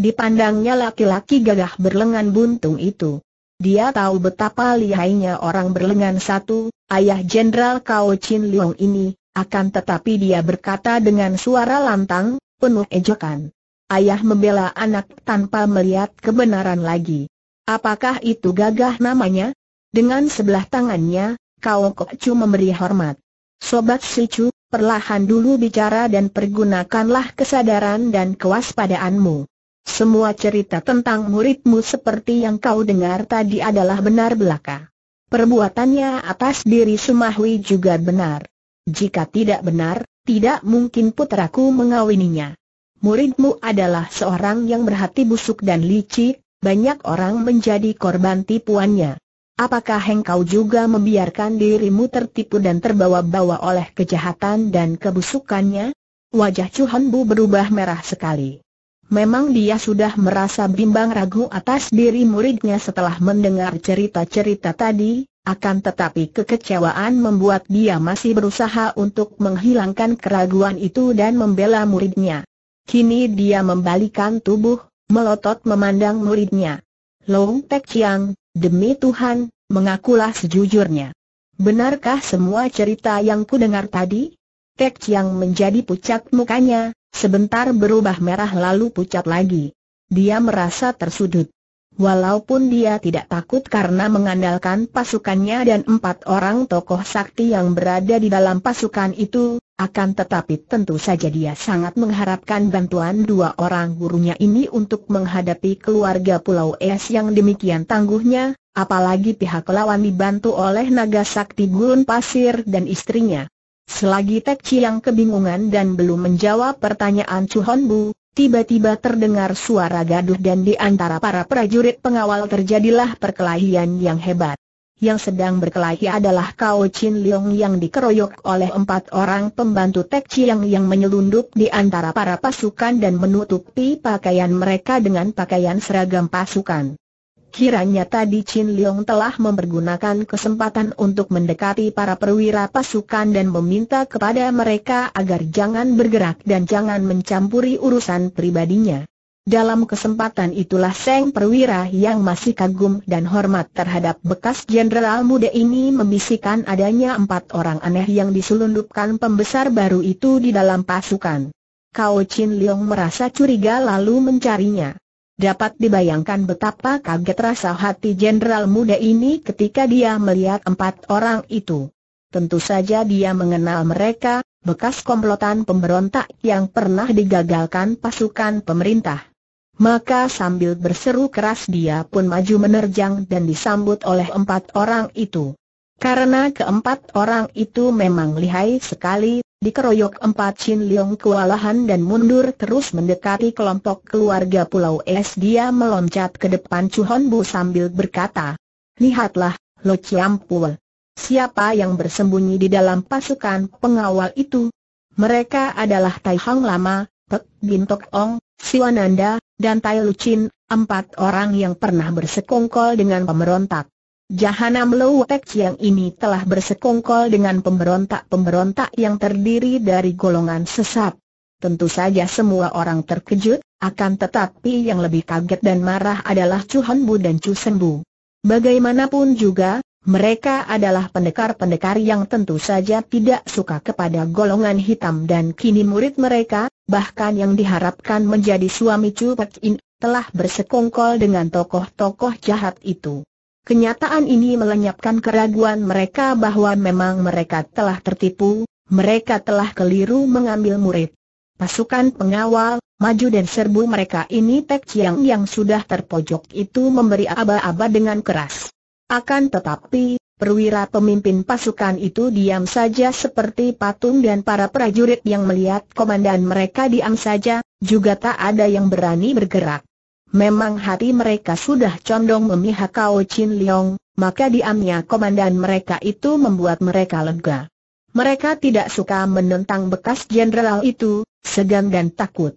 Dipandangnya laki-laki gagah berlengan buntung itu. Dia tahu betapa lihainya orang berlengan satu, ayah Jenderal Kao Chin Leong ini, akan tetapi dia berkata dengan suara lantang, penuh ejekan. Ayah membela anak tanpa melihat kebenaran lagi. Apakah itu gagah namanya? Dengan sebelah tangannya, Kao Chu memberi hormat. Sobat Chu, perlahan dulu bicara dan pergunakanlah kesadaran dan kewaspadaanmu. Semua cerita tentang muridmu seperti yang kau dengar tadi adalah benar belaka. Perbuatannya atas diri Sumahwi juga benar. Jika tidak benar, tidak mungkin putraku mengawininya. Muridmu adalah seorang yang berhati busuk dan licik, banyak orang menjadi korban tipuannya. Apakah engkau juga membiarkan dirimu tertipu dan terbawa-bawa oleh kejahatan dan kebusukannya? Wajah Chu berubah merah sekali. Memang dia sudah merasa bimbang ragu atas diri muridnya setelah mendengar cerita-cerita tadi, akan tetapi kekecewaan membuat dia masih berusaha untuk menghilangkan keraguan itu dan membela muridnya. Kini dia membalikan tubuh, melotot memandang muridnya. Long Tek Chiang, demi Tuhan, mengakulah sejujurnya. Benarkah semua cerita yang ku dengar tadi? Tek Chiang menjadi pucat mukanya, sebentar berubah merah lalu pucat lagi. Dia merasa tersudut. Walaupun dia tidak takut karena mengandalkan pasukannya dan empat orang tokoh sakti yang berada di dalam pasukan itu, akan tetapi tentu saja dia sangat mengharapkan bantuan dua orang gurunya ini untuk menghadapi keluarga Pulau Es yang demikian tangguhnya, apalagi pihak lawan dibantu oleh naga sakti gurun pasir dan istrinya. Selagi Tek Chiang kebingungan dan belum menjawab pertanyaan Chu Hon Bu, tiba-tiba terdengar suara gaduh dan di antara para prajurit pengawal terjadilah perkelahian yang hebat. Yang sedang berkelahi adalah Kao Chin Leong yang dikeroyok oleh empat orang pembantu Tek Chiang yang menyelundup di antara para pasukan dan menutupi pakaian mereka dengan pakaian seragam pasukan. Kiranya tadi Chin Leong telah mempergunakan kesempatan untuk mendekati para perwira pasukan dan meminta kepada mereka agar jangan bergerak dan jangan mencampuri urusan pribadinya. Dalam kesempatan itulah Seng perwira yang masih kagum dan hormat terhadap bekas jenderal muda ini membisikkan adanya empat orang aneh yang diselundupkan pembesar baru itu di dalam pasukan. Kau Chin Leong merasa curiga lalu mencarinya. Dapat dibayangkan betapa kaget rasa hati jenderal muda ini ketika dia melihat empat orang itu. Tentu saja dia mengenal mereka, bekas komplotan pemberontak yang pernah digagalkan pasukan pemerintah. Maka sambil berseru keras dia pun maju menerjang dan disambut oleh empat orang itu. Karena keempat orang itu memang lihai sekali, dikeroyok empat Chin Leong kewalahan dan mundur terus mendekati kelompok keluarga Pulau Es dia meloncat ke depan Chu Hon Bu sambil berkata, Lihatlah, Lo Chiam Pul. Siapa yang bersembunyi di dalam pasukan pengawal itu? Mereka adalah Tai Hang Lama, Pek Bin Tok Ong, Siwananda, dan Tai Chin, empat orang yang pernah bersekongkol dengan pemberontak. Jahanam Low Tek yang ini telah bersekongkol dengan pemberontak-pemberontak yang terdiri dari golongan sesat. Tentu saja semua orang terkejut, akan tetapi yang lebih kaget dan marah adalah Chu Han Bu dan Chu Sen Bu. Bagaimanapun juga, mereka adalah pendekar-pendekar yang tentu saja tidak suka kepada golongan hitam dan kini murid mereka, bahkan yang diharapkan menjadi suami Chu Pek In, telah bersekongkol dengan tokoh-tokoh jahat itu. Kenyataan ini melenyapkan keraguan mereka bahwa memang mereka telah tertipu, mereka telah keliru mengambil murid. Pasukan pengawal, maju dan serbu mereka ini Tek Chiang yang sudah terpojok itu memberi aba-aba dengan keras. Akan tetapi, Perwira pemimpin pasukan itu diam saja seperti patung dan para prajurit yang melihat komandan mereka diam saja, juga tak ada yang berani bergerak. Memang hati mereka sudah condong memihak Kau Chin Leong, maka diamnya komandan mereka itu membuat mereka lega. Mereka tidak suka menentang bekas jenderal itu, segan dan takut.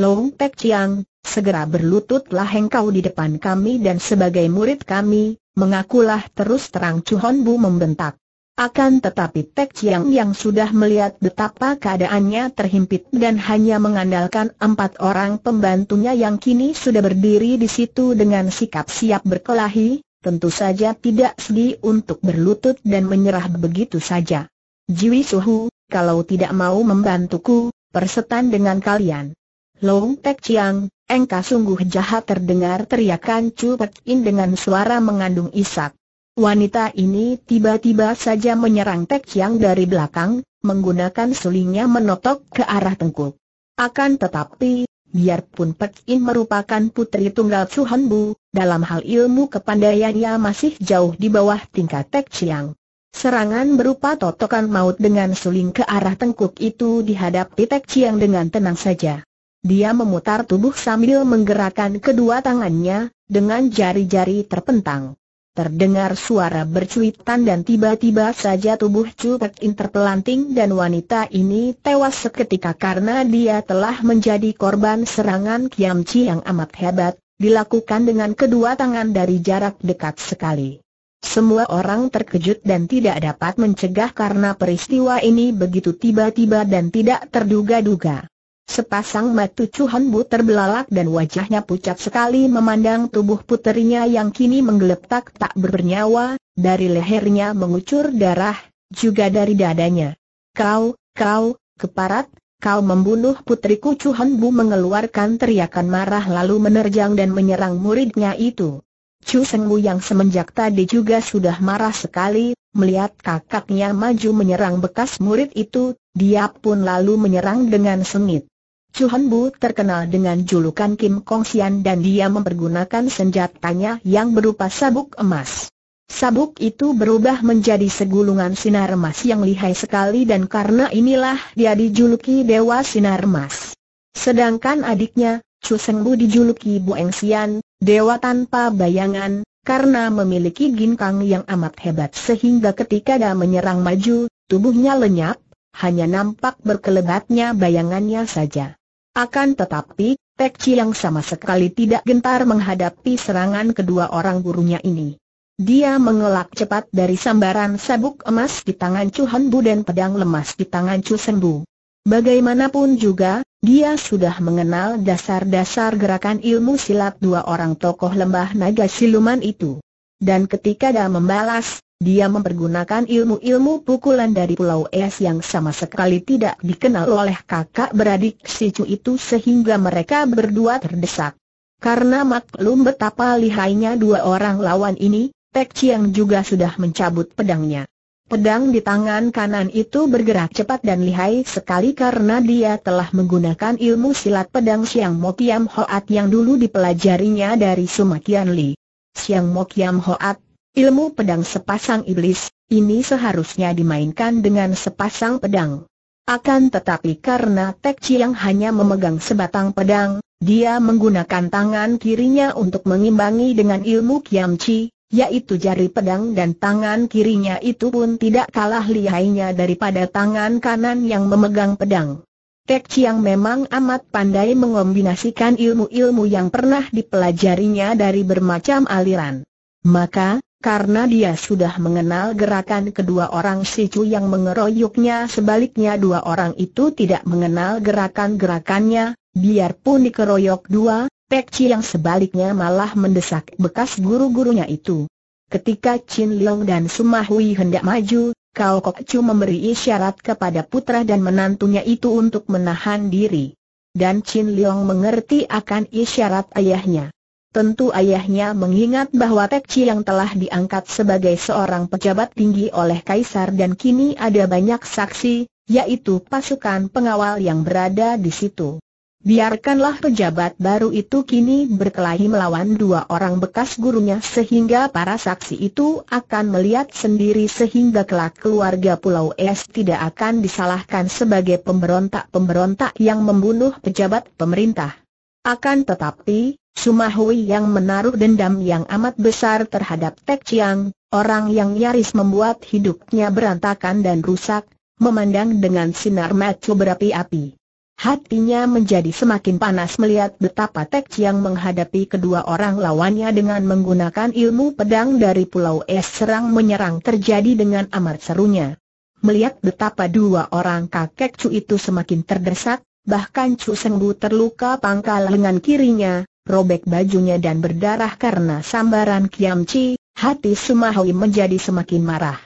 Long Pek Chiang, segera berlututlah engkau di depan kami dan sebagai murid kami, mengakulah terus terang Chu Hon Bu membentak. Akan tetapi Tek Chiang yang sudah melihat betapa keadaannya terhimpit dan hanya mengandalkan empat orang pembantunya yang kini sudah berdiri di situ dengan sikap siap berkelahi, tentu saja tidak sedih untuk berlutut dan menyerah begitu saja. Jiwi Suhu, kalau tidak mau membantuku, persetan dengan kalian. Long Tek Chiang, engkau sungguh jahat terdengar teriakan Chu Pek In dengan suara mengandung isak. Wanita ini tiba-tiba saja menyerang Tek Chiang dari belakang, menggunakan sulingnya menotok ke arah tengkuk. Akan tetapi, biarpun Pek In merupakan putri tunggal Suhan Bu, dalam hal ilmu kepandaiannya masih jauh di bawah tingkat Tek Chiang. Serangan berupa totokan maut dengan suling ke arah tengkuk itu dihadapi Tek Chiang dengan tenang saja. Dia memutar tubuh sambil menggerakkan kedua tangannya, dengan jari-jari terpentang. Terdengar suara bercuitan dan tiba-tiba saja tubuh Chu Pek In terpelanting dan wanita ini tewas seketika karena dia telah menjadi korban serangan Kiam Chi yang amat hebat, dilakukan dengan kedua tangan dari jarak dekat sekali. Semua orang terkejut dan tidak dapat mencegah karena peristiwa ini begitu tiba-tiba dan tidak terduga-duga. Sepasang mata Chu Bu terbelalak dan wajahnya pucat sekali memandang tubuh puterinya yang kini menggeletak tak bernyawa, dari lehernya mengucur darah, juga dari dadanya. Kau, kau, keparat, kau membunuh putriku Chu Bu mengeluarkan teriakan marah lalu menerjang dan menyerang muridnya itu. Chu Sengwu yang semenjak tadi juga sudah marah sekali, melihat kakaknya maju menyerang bekas murid itu, dia pun lalu menyerang dengan sengit. Chuhan Bu terkenal dengan julukan Kim Kong Sian dan dia mempergunakan senjatanya yang berupa sabuk emas. Sabuk itu berubah menjadi segulungan sinar emas yang lihai sekali dan karena inilah dia dijuluki Dewa Sinar Emas. Sedangkan adiknya, Chu Seng Bu dijuluki Bu Eng Sian, Dewa Tanpa Bayangan, karena memiliki ginkang yang amat hebat sehingga ketika dia menyerang maju, tubuhnya lenyap, hanya nampak berkelebatnya bayangannya saja. Akan tetapi, Pek yang sama sekali tidak gentar menghadapi serangan kedua orang gurunya ini. Dia mengelak cepat dari sambaran sabuk emas di tangan Chu Bu dan pedang lemas di tangan Chu Bu. Bagaimanapun juga, dia sudah mengenal dasar-dasar gerakan ilmu silat dua orang tokoh lembah naga siluman itu dan ketika dia membalas, dia mempergunakan ilmu-ilmu pukulan dari Pulau Es yang sama sekali tidak dikenal oleh kakak beradik si Chu itu sehingga mereka berdua terdesak. Karena maklum betapa lihainya dua orang lawan ini, Tek Chiang juga sudah mencabut pedangnya. Pedang di tangan kanan itu bergerak cepat dan lihai sekali karena dia telah menggunakan ilmu silat pedang Siang Mo Hoat yang dulu dipelajarinya dari Sumakian Li. Siang Mokiam Hoat, ilmu pedang sepasang iblis, ini seharusnya dimainkan dengan sepasang pedang. Akan tetapi karena Tek Chiang hanya memegang sebatang pedang, dia menggunakan tangan kirinya untuk mengimbangi dengan ilmu Kiam Chi, yaitu jari pedang dan tangan kirinya itu pun tidak kalah lihainya daripada tangan kanan yang memegang pedang. Tek Chiang memang amat pandai mengombinasikan ilmu-ilmu yang pernah dipelajarinya dari bermacam aliran. Maka, karena dia sudah mengenal gerakan kedua orang si Chu yang mengeroyoknya sebaliknya dua orang itu tidak mengenal gerakan-gerakannya, biarpun dikeroyok dua, Tek Chiang sebaliknya malah mendesak bekas guru-gurunya itu. Ketika Chin Leong dan Sumahui hendak maju, Kau kok cuma memberi isyarat kepada putra dan menantunya itu untuk menahan diri. Dan Chin Leong mengerti akan isyarat ayahnya. Tentu ayahnya mengingat bahwa Tek Chi yang telah diangkat sebagai seorang pejabat tinggi oleh kaisar dan kini ada banyak saksi, yaitu pasukan pengawal yang berada di situ. Biarkanlah pejabat baru itu kini berkelahi melawan dua orang bekas gurunya sehingga para saksi itu akan melihat sendiri sehingga kelak keluarga Pulau Es tidak akan disalahkan sebagai pemberontak-pemberontak yang membunuh pejabat pemerintah. Akan tetapi, Sumahui yang menaruh dendam yang amat besar terhadap Tek Chiang, orang yang nyaris membuat hidupnya berantakan dan rusak, memandang dengan sinar mata berapi-api. Hatinya menjadi semakin panas melihat betapa Tek Chiang menghadapi kedua orang lawannya dengan menggunakan ilmu pedang dari Pulau Es serang menyerang terjadi dengan amat serunya. Melihat betapa dua orang kakek Chu itu semakin terdesak, bahkan Chu Sengbu terluka pangkal lengan kirinya, robek bajunya dan berdarah karena sambaran Kiam Chi, hati Sumahui menjadi semakin marah.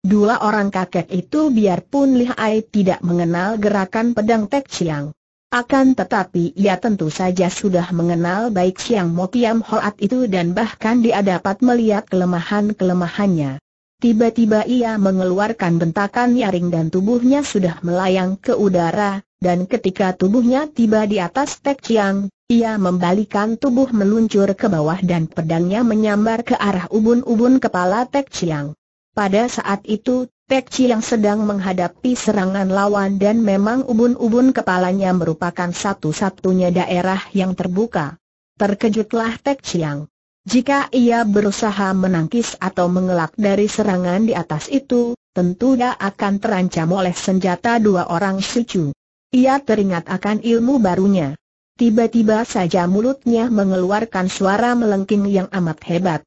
Dua orang kakek itu biarpun lihai tidak mengenal gerakan pedang Tek Chiang. Akan tetapi ia tentu saja sudah mengenal baik Siang Mo Piam Hoat itu dan bahkan dia dapat melihat kelemahan-kelemahannya. Tiba-tiba ia mengeluarkan bentakan nyaring dan tubuhnya sudah melayang ke udara, dan ketika tubuhnya tiba di atas Tek Chiang, ia membalikan tubuh meluncur ke bawah dan pedangnya menyambar ke arah ubun-ubun kepala Tek Chiang. Pada saat itu, Chi yang sedang menghadapi serangan lawan dan memang ubun-ubun kepalanya merupakan satu-satunya daerah yang terbuka. Terkejutlah Pek yang. Jika ia berusaha menangkis atau mengelak dari serangan di atas itu, tentu dia akan terancam oleh senjata dua orang sucu. Ia teringat akan ilmu barunya. Tiba-tiba saja mulutnya mengeluarkan suara melengking yang amat hebat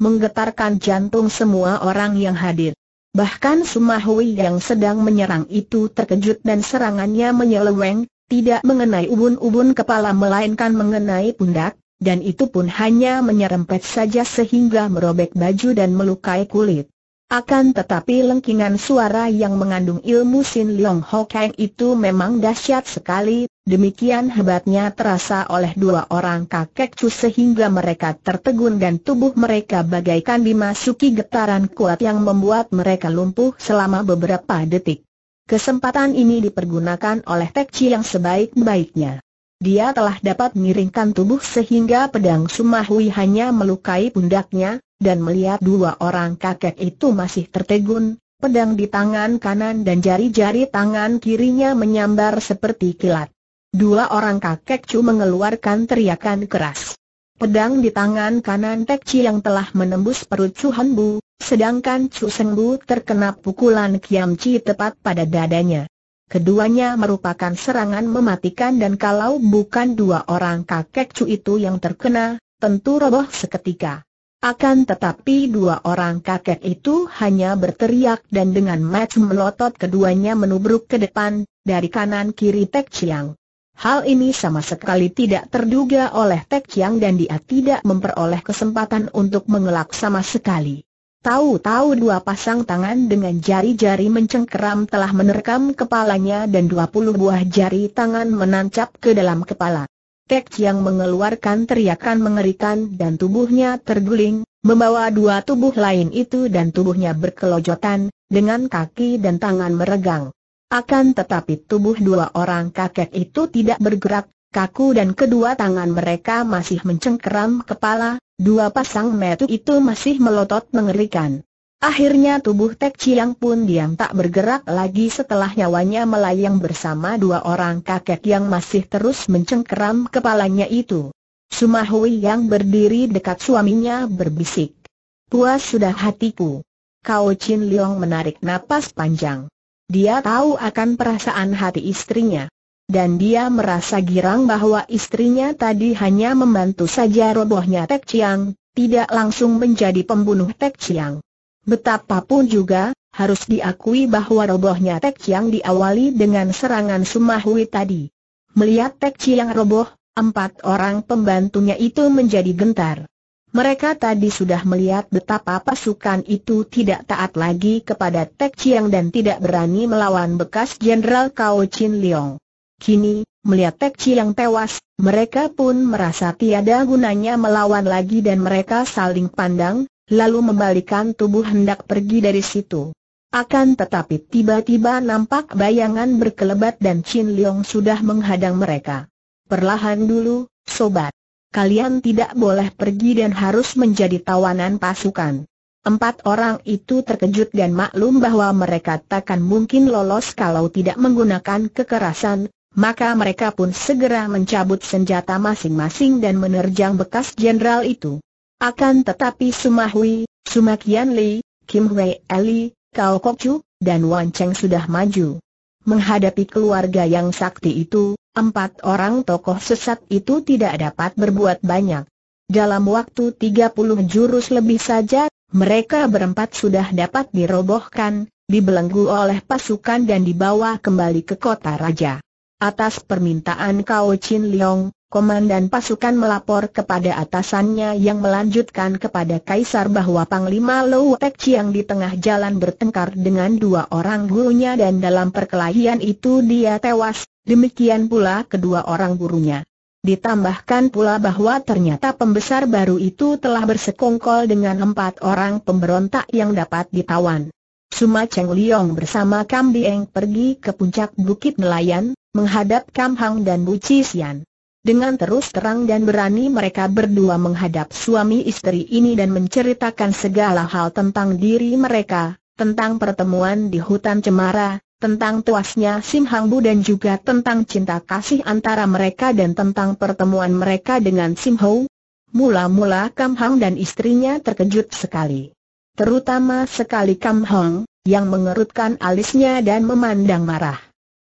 menggetarkan jantung semua orang yang hadir. Bahkan Sumahui yang sedang menyerang itu terkejut dan serangannya menyeleweng, tidak mengenai ubun-ubun kepala melainkan mengenai pundak, dan itu pun hanya menyerempet saja sehingga merobek baju dan melukai kulit. Akan tetapi lengkingan suara yang mengandung ilmu Sin Leong Ho itu memang dahsyat sekali, Demikian hebatnya terasa oleh dua orang kakek cu sehingga mereka tertegun dan tubuh mereka bagaikan dimasuki getaran kuat yang membuat mereka lumpuh selama beberapa detik. Kesempatan ini dipergunakan oleh Chi yang sebaik-baiknya. Dia telah dapat miringkan tubuh sehingga pedang Sumahui hanya melukai pundaknya, dan melihat dua orang kakek itu masih tertegun, pedang di tangan kanan dan jari-jari tangan kirinya menyambar seperti kilat. Dua orang kakek Chu mengeluarkan teriakan keras. Pedang di tangan kanan Tek Chi yang telah menembus perut Chu Han Bu, sedangkan Chu Seng Bu terkena pukulan Kiam Chi tepat pada dadanya. Keduanya merupakan serangan mematikan dan kalau bukan dua orang kakek Chu itu yang terkena, tentu roboh seketika. Akan tetapi dua orang kakek itu hanya berteriak dan dengan mata melotot keduanya menubruk ke depan, dari kanan kiri Tek Chiang. Hal ini sama sekali tidak terduga oleh Tek Yang dan dia tidak memperoleh kesempatan untuk mengelak sama sekali. Tahu-tahu dua pasang tangan dengan jari-jari mencengkeram telah menerkam kepalanya dan dua puluh buah jari tangan menancap ke dalam kepala. Tek Yang mengeluarkan teriakan mengerikan dan tubuhnya terguling, membawa dua tubuh lain itu dan tubuhnya berkelojotan, dengan kaki dan tangan meregang. Akan tetapi tubuh dua orang kakek itu tidak bergerak, kaku dan kedua tangan mereka masih mencengkeram kepala, dua pasang metu itu masih melotot mengerikan. Akhirnya tubuh Tek Chiang pun diam tak bergerak lagi setelah nyawanya melayang bersama dua orang kakek yang masih terus mencengkeram kepalanya itu. Sumahui yang berdiri dekat suaminya berbisik. Puas sudah hatiku. Kau Chin Leong menarik napas panjang. Dia tahu akan perasaan hati istrinya. Dan dia merasa girang bahwa istrinya tadi hanya membantu saja robohnya Tek Chiang, tidak langsung menjadi pembunuh Tek Chiang. Betapapun juga, harus diakui bahwa robohnya Tek Chiang diawali dengan serangan Sumahui tadi. Melihat Tek Chiang roboh, empat orang pembantunya itu menjadi gentar. Mereka tadi sudah melihat betapa pasukan itu tidak taat lagi kepada Tek Chiang dan tidak berani melawan bekas Jenderal Kao Chin Leong. Kini, melihat Tek Chiang tewas, mereka pun merasa tiada gunanya melawan lagi dan mereka saling pandang, lalu membalikan tubuh hendak pergi dari situ. Akan tetapi tiba-tiba nampak bayangan berkelebat dan Chin Leong sudah menghadang mereka. Perlahan dulu, sobat kalian tidak boleh pergi dan harus menjadi tawanan pasukan. Empat orang itu terkejut dan maklum bahwa mereka takkan mungkin lolos kalau tidak menggunakan kekerasan, maka mereka pun segera mencabut senjata masing-masing dan menerjang bekas jenderal itu. Akan tetapi Sumahui, Sumakian Li, Kim Wei Eli, Kao Kok Chu, dan Wan Cheng sudah maju. Menghadapi keluarga yang sakti itu, Empat orang tokoh sesat itu tidak dapat berbuat banyak. Dalam waktu 30 jurus lebih saja, mereka berempat sudah dapat dirobohkan, dibelenggu oleh pasukan dan dibawa kembali ke kota raja. Atas permintaan Kao Chin Leong, komandan pasukan melapor kepada atasannya yang melanjutkan kepada Kaisar bahwa Panglima Lou Tek Chiang di tengah jalan bertengkar dengan dua orang gurunya dan dalam perkelahian itu dia tewas, demikian pula kedua orang gurunya. Ditambahkan pula bahwa ternyata pembesar baru itu telah bersekongkol dengan empat orang pemberontak yang dapat ditawan. Suma Cheng Liong bersama Kam Dieng pergi ke puncak Bukit Nelayan, menghadap Kam Hang dan Bu Cisian. Dengan terus terang dan berani mereka berdua menghadap suami istri ini dan menceritakan segala hal tentang diri mereka, tentang pertemuan di hutan cemara, tentang tuasnya Sim Hang Bu dan juga tentang cinta kasih antara mereka dan tentang pertemuan mereka dengan Sim Ho. Mula-mula Kam Hang dan istrinya terkejut sekali. Terutama sekali Kam Hang, yang mengerutkan alisnya dan memandang marah.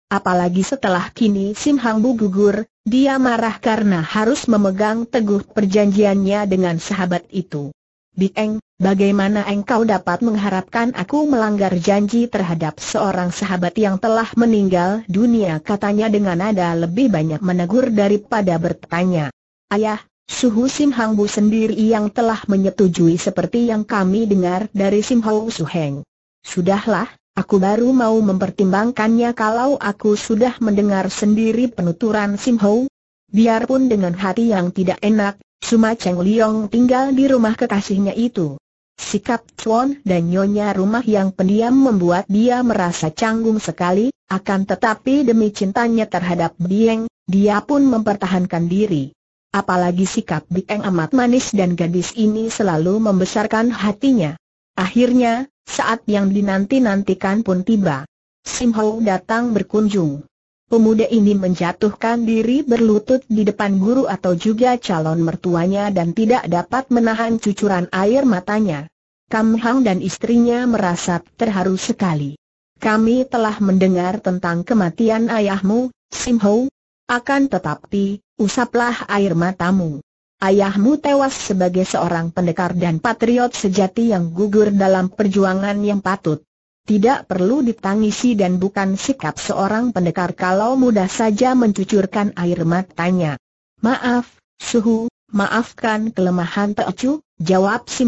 Apalagi setelah kini Sim Hang Bu gugur, dia marah karena harus memegang teguh perjanjiannya dengan sahabat itu. Bieng, bagaimana engkau dapat mengharapkan aku melanggar janji terhadap seorang sahabat yang telah meninggal dunia katanya dengan nada lebih banyak menegur daripada bertanya. Ayah, Suhu Sim Hang Bu sendiri yang telah menyetujui seperti yang kami dengar dari Sim Hou Su Heng. Sudahlah, Aku baru mau mempertimbangkannya kalau aku sudah mendengar sendiri penuturan Sim Ho. Biarpun dengan hati yang tidak enak, Suma Cheng Liong tinggal di rumah kekasihnya itu. Sikap Chuan dan nyonya rumah yang pendiam membuat dia merasa canggung sekali, akan tetapi demi cintanya terhadap Dieng, dia pun mempertahankan diri. Apalagi sikap Dieng amat manis dan gadis ini selalu membesarkan hatinya. Akhirnya, saat yang dinanti-nantikan pun tiba. Sim Ho datang berkunjung. Pemuda ini menjatuhkan diri berlutut di depan guru atau juga calon mertuanya dan tidak dapat menahan cucuran air matanya. Kam Hang dan istrinya merasa terharu sekali. Kami telah mendengar tentang kematian ayahmu, Sim Ho. Akan tetapi, usaplah air matamu. Ayahmu tewas sebagai seorang pendekar dan patriot sejati yang gugur dalam perjuangan yang patut. Tidak perlu ditangisi dan bukan sikap seorang pendekar kalau mudah saja mencucurkan air matanya. Maaf, Suhu, maafkan kelemahan Teocu, jawab Sim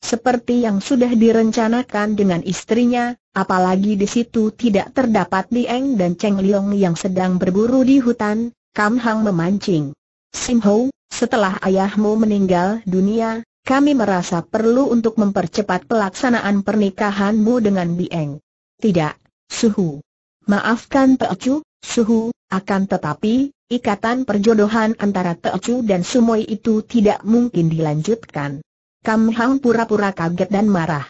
Seperti yang sudah direncanakan dengan istrinya, apalagi di situ tidak terdapat Dieng dan Cheng Liong yang sedang berburu di hutan, Kam Hang memancing. Sim setelah ayahmu meninggal dunia, kami merasa perlu untuk mempercepat pelaksanaan pernikahanmu dengan Bieng. Tidak, Suhu. Maafkan Teocu, Suhu, akan tetapi, ikatan perjodohan antara Teocu dan Sumoy itu tidak mungkin dilanjutkan. Kam Hang pura-pura kaget dan marah.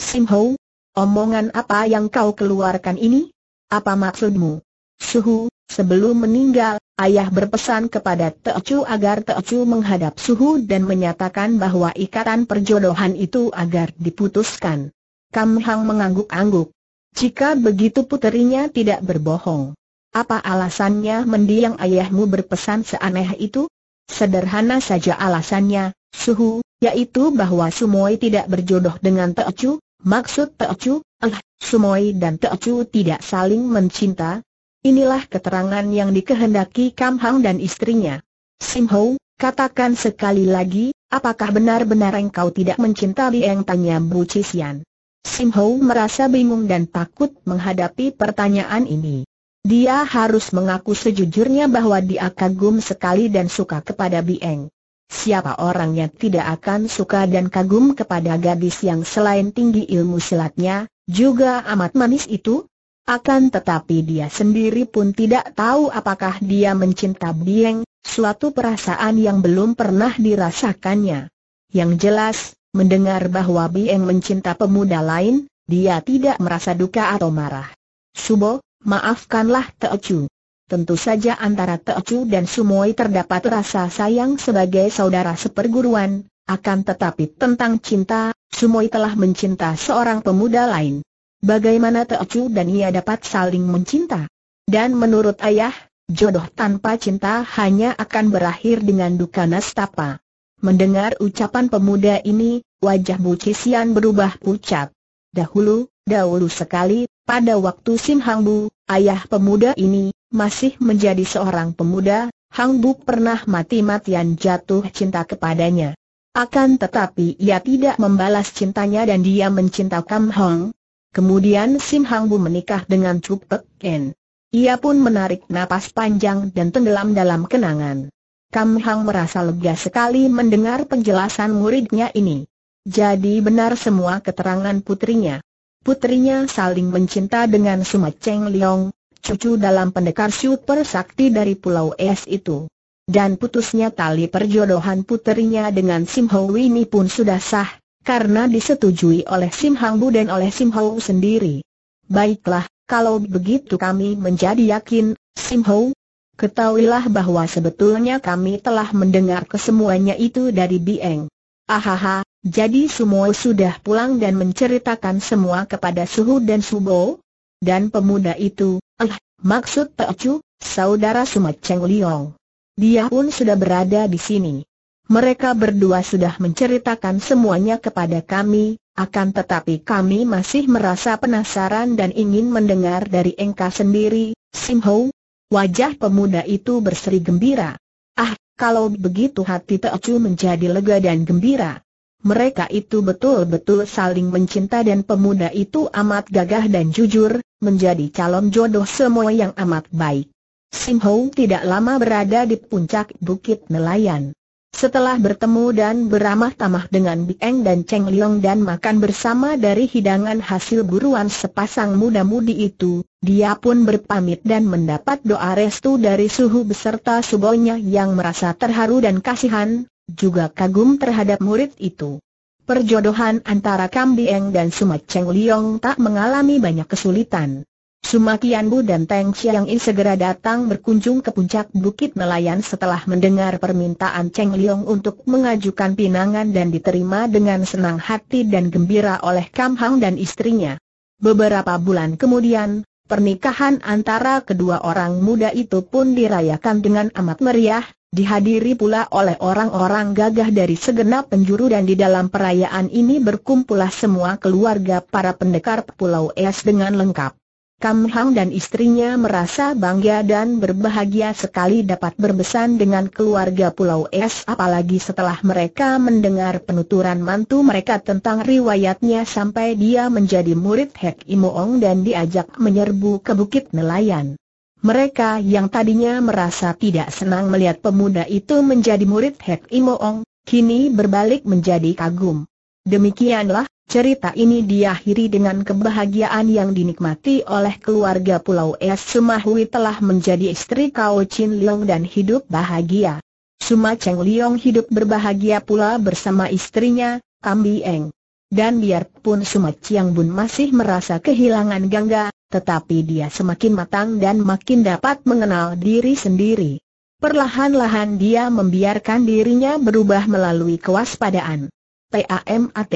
Sim Ho, omongan apa yang kau keluarkan ini? Apa maksudmu? Suhu, Sebelum meninggal, ayah berpesan kepada Teocu agar Teocu menghadap suhu dan menyatakan bahwa ikatan perjodohan itu agar diputuskan. Kam Hang mengangguk-angguk. Jika begitu puterinya tidak berbohong. Apa alasannya mendiang ayahmu berpesan seaneh itu? Sederhana saja alasannya, suhu, yaitu bahwa Sumoi tidak berjodoh dengan Teocu, maksud Teocu, eh, Sumoi dan Teocu tidak saling mencinta, Inilah keterangan yang dikehendaki Kam Hang dan istrinya. Sim Ho, katakan sekali lagi, apakah benar-benar engkau tidak mencintai Eng tanya Bu Cixian? Sim Ho merasa bingung dan takut menghadapi pertanyaan ini. Dia harus mengaku sejujurnya bahwa dia kagum sekali dan suka kepada Bieng. Siapa orang yang tidak akan suka dan kagum kepada gadis yang selain tinggi ilmu silatnya, juga amat manis itu? Akan tetapi dia sendiri pun tidak tahu apakah dia mencinta Bieng, suatu perasaan yang belum pernah dirasakannya. Yang jelas, mendengar bahwa Bieng mencinta pemuda lain, dia tidak merasa duka atau marah. Subo, maafkanlah Teocu. Tentu saja antara Teocu dan Sumoi terdapat rasa sayang sebagai saudara seperguruan, akan tetapi tentang cinta, Sumoi telah mencinta seorang pemuda lain. Bagaimana Teocu dan ia dapat saling mencinta? Dan menurut ayah, jodoh tanpa cinta hanya akan berakhir dengan duka nastapa. Mendengar ucapan pemuda ini, wajah Bu Cisian berubah pucat. Dahulu, dahulu sekali, pada waktu Sim Hang Bu, ayah pemuda ini, masih menjadi seorang pemuda, Hang Bu pernah mati-matian jatuh cinta kepadanya. Akan tetapi ia tidak membalas cintanya dan dia mencinta Kam Hong, Kemudian Sim Hang Bu menikah dengan Chu Pek En. Ia pun menarik napas panjang dan tenggelam dalam kenangan. Kam Hang merasa lega sekali mendengar penjelasan muridnya ini. Jadi benar semua keterangan putrinya. Putrinya saling mencinta dengan Suma Cheng Leong, cucu dalam pendekar super sakti dari Pulau Es itu. Dan putusnya tali perjodohan putrinya dengan Sim Ho ini pun sudah sah, karena disetujui oleh Sim Hangbu dan oleh Sim Hou sendiri. Baiklah, kalau begitu kami menjadi yakin, Sim Hou, ketahuilah bahwa sebetulnya kami telah mendengar kesemuanya itu dari Bieng. Ahaha, jadi semua sudah pulang dan menceritakan semua kepada Suhu dan Subo? Dan pemuda itu, eh, maksud Pak Chu, saudara Sumat Cheng Liong. Dia pun sudah berada di sini. Mereka berdua sudah menceritakan semuanya kepada kami, akan tetapi kami masih merasa penasaran dan ingin mendengar dari Engka sendiri, Simho. Wajah pemuda itu berseri gembira. Ah, kalau begitu hati Teocu menjadi lega dan gembira. Mereka itu betul-betul saling mencinta dan pemuda itu amat gagah dan jujur, menjadi calon jodoh semua yang amat baik. Simho tidak lama berada di puncak Bukit Nelayan. Setelah bertemu dan beramah tamah dengan Bieng dan Cheng Liang dan makan bersama dari hidangan hasil buruan sepasang muda-mudi itu, dia pun berpamit dan mendapat doa restu dari suhu beserta subonya yang merasa terharu dan kasihan, juga kagum terhadap murid itu. Perjodohan antara Kam Bieng dan Sumat Cheng Liang tak mengalami banyak kesulitan. Sumakian Bu dan Teng Xiang I segera datang berkunjung ke puncak Bukit Nelayan setelah mendengar permintaan Cheng Liong untuk mengajukan pinangan dan diterima dengan senang hati dan gembira oleh Kam Hang dan istrinya. Beberapa bulan kemudian, pernikahan antara kedua orang muda itu pun dirayakan dengan amat meriah, dihadiri pula oleh orang-orang gagah dari segenap penjuru dan di dalam perayaan ini berkumpulah semua keluarga para pendekar Pulau Es dengan lengkap. Kam Hang dan istrinya merasa bangga dan berbahagia sekali dapat berbesan dengan keluarga Pulau Es apalagi setelah mereka mendengar penuturan mantu mereka tentang riwayatnya sampai dia menjadi murid Hek Imoong dan diajak menyerbu ke Bukit Nelayan. Mereka yang tadinya merasa tidak senang melihat pemuda itu menjadi murid Hek Imoong, kini berbalik menjadi kagum. Demikianlah, cerita ini diakhiri dengan kebahagiaan yang dinikmati oleh keluarga Pulau Es Sumahui telah menjadi istri Kao Chin Leong dan hidup bahagia. Suma Cheng Leong hidup berbahagia pula bersama istrinya, Kambi Eng. Dan biarpun Suma Chiang Bun masih merasa kehilangan Gangga, tetapi dia semakin matang dan makin dapat mengenal diri sendiri. Perlahan-lahan dia membiarkan dirinya berubah melalui kewaspadaan. PAMAT.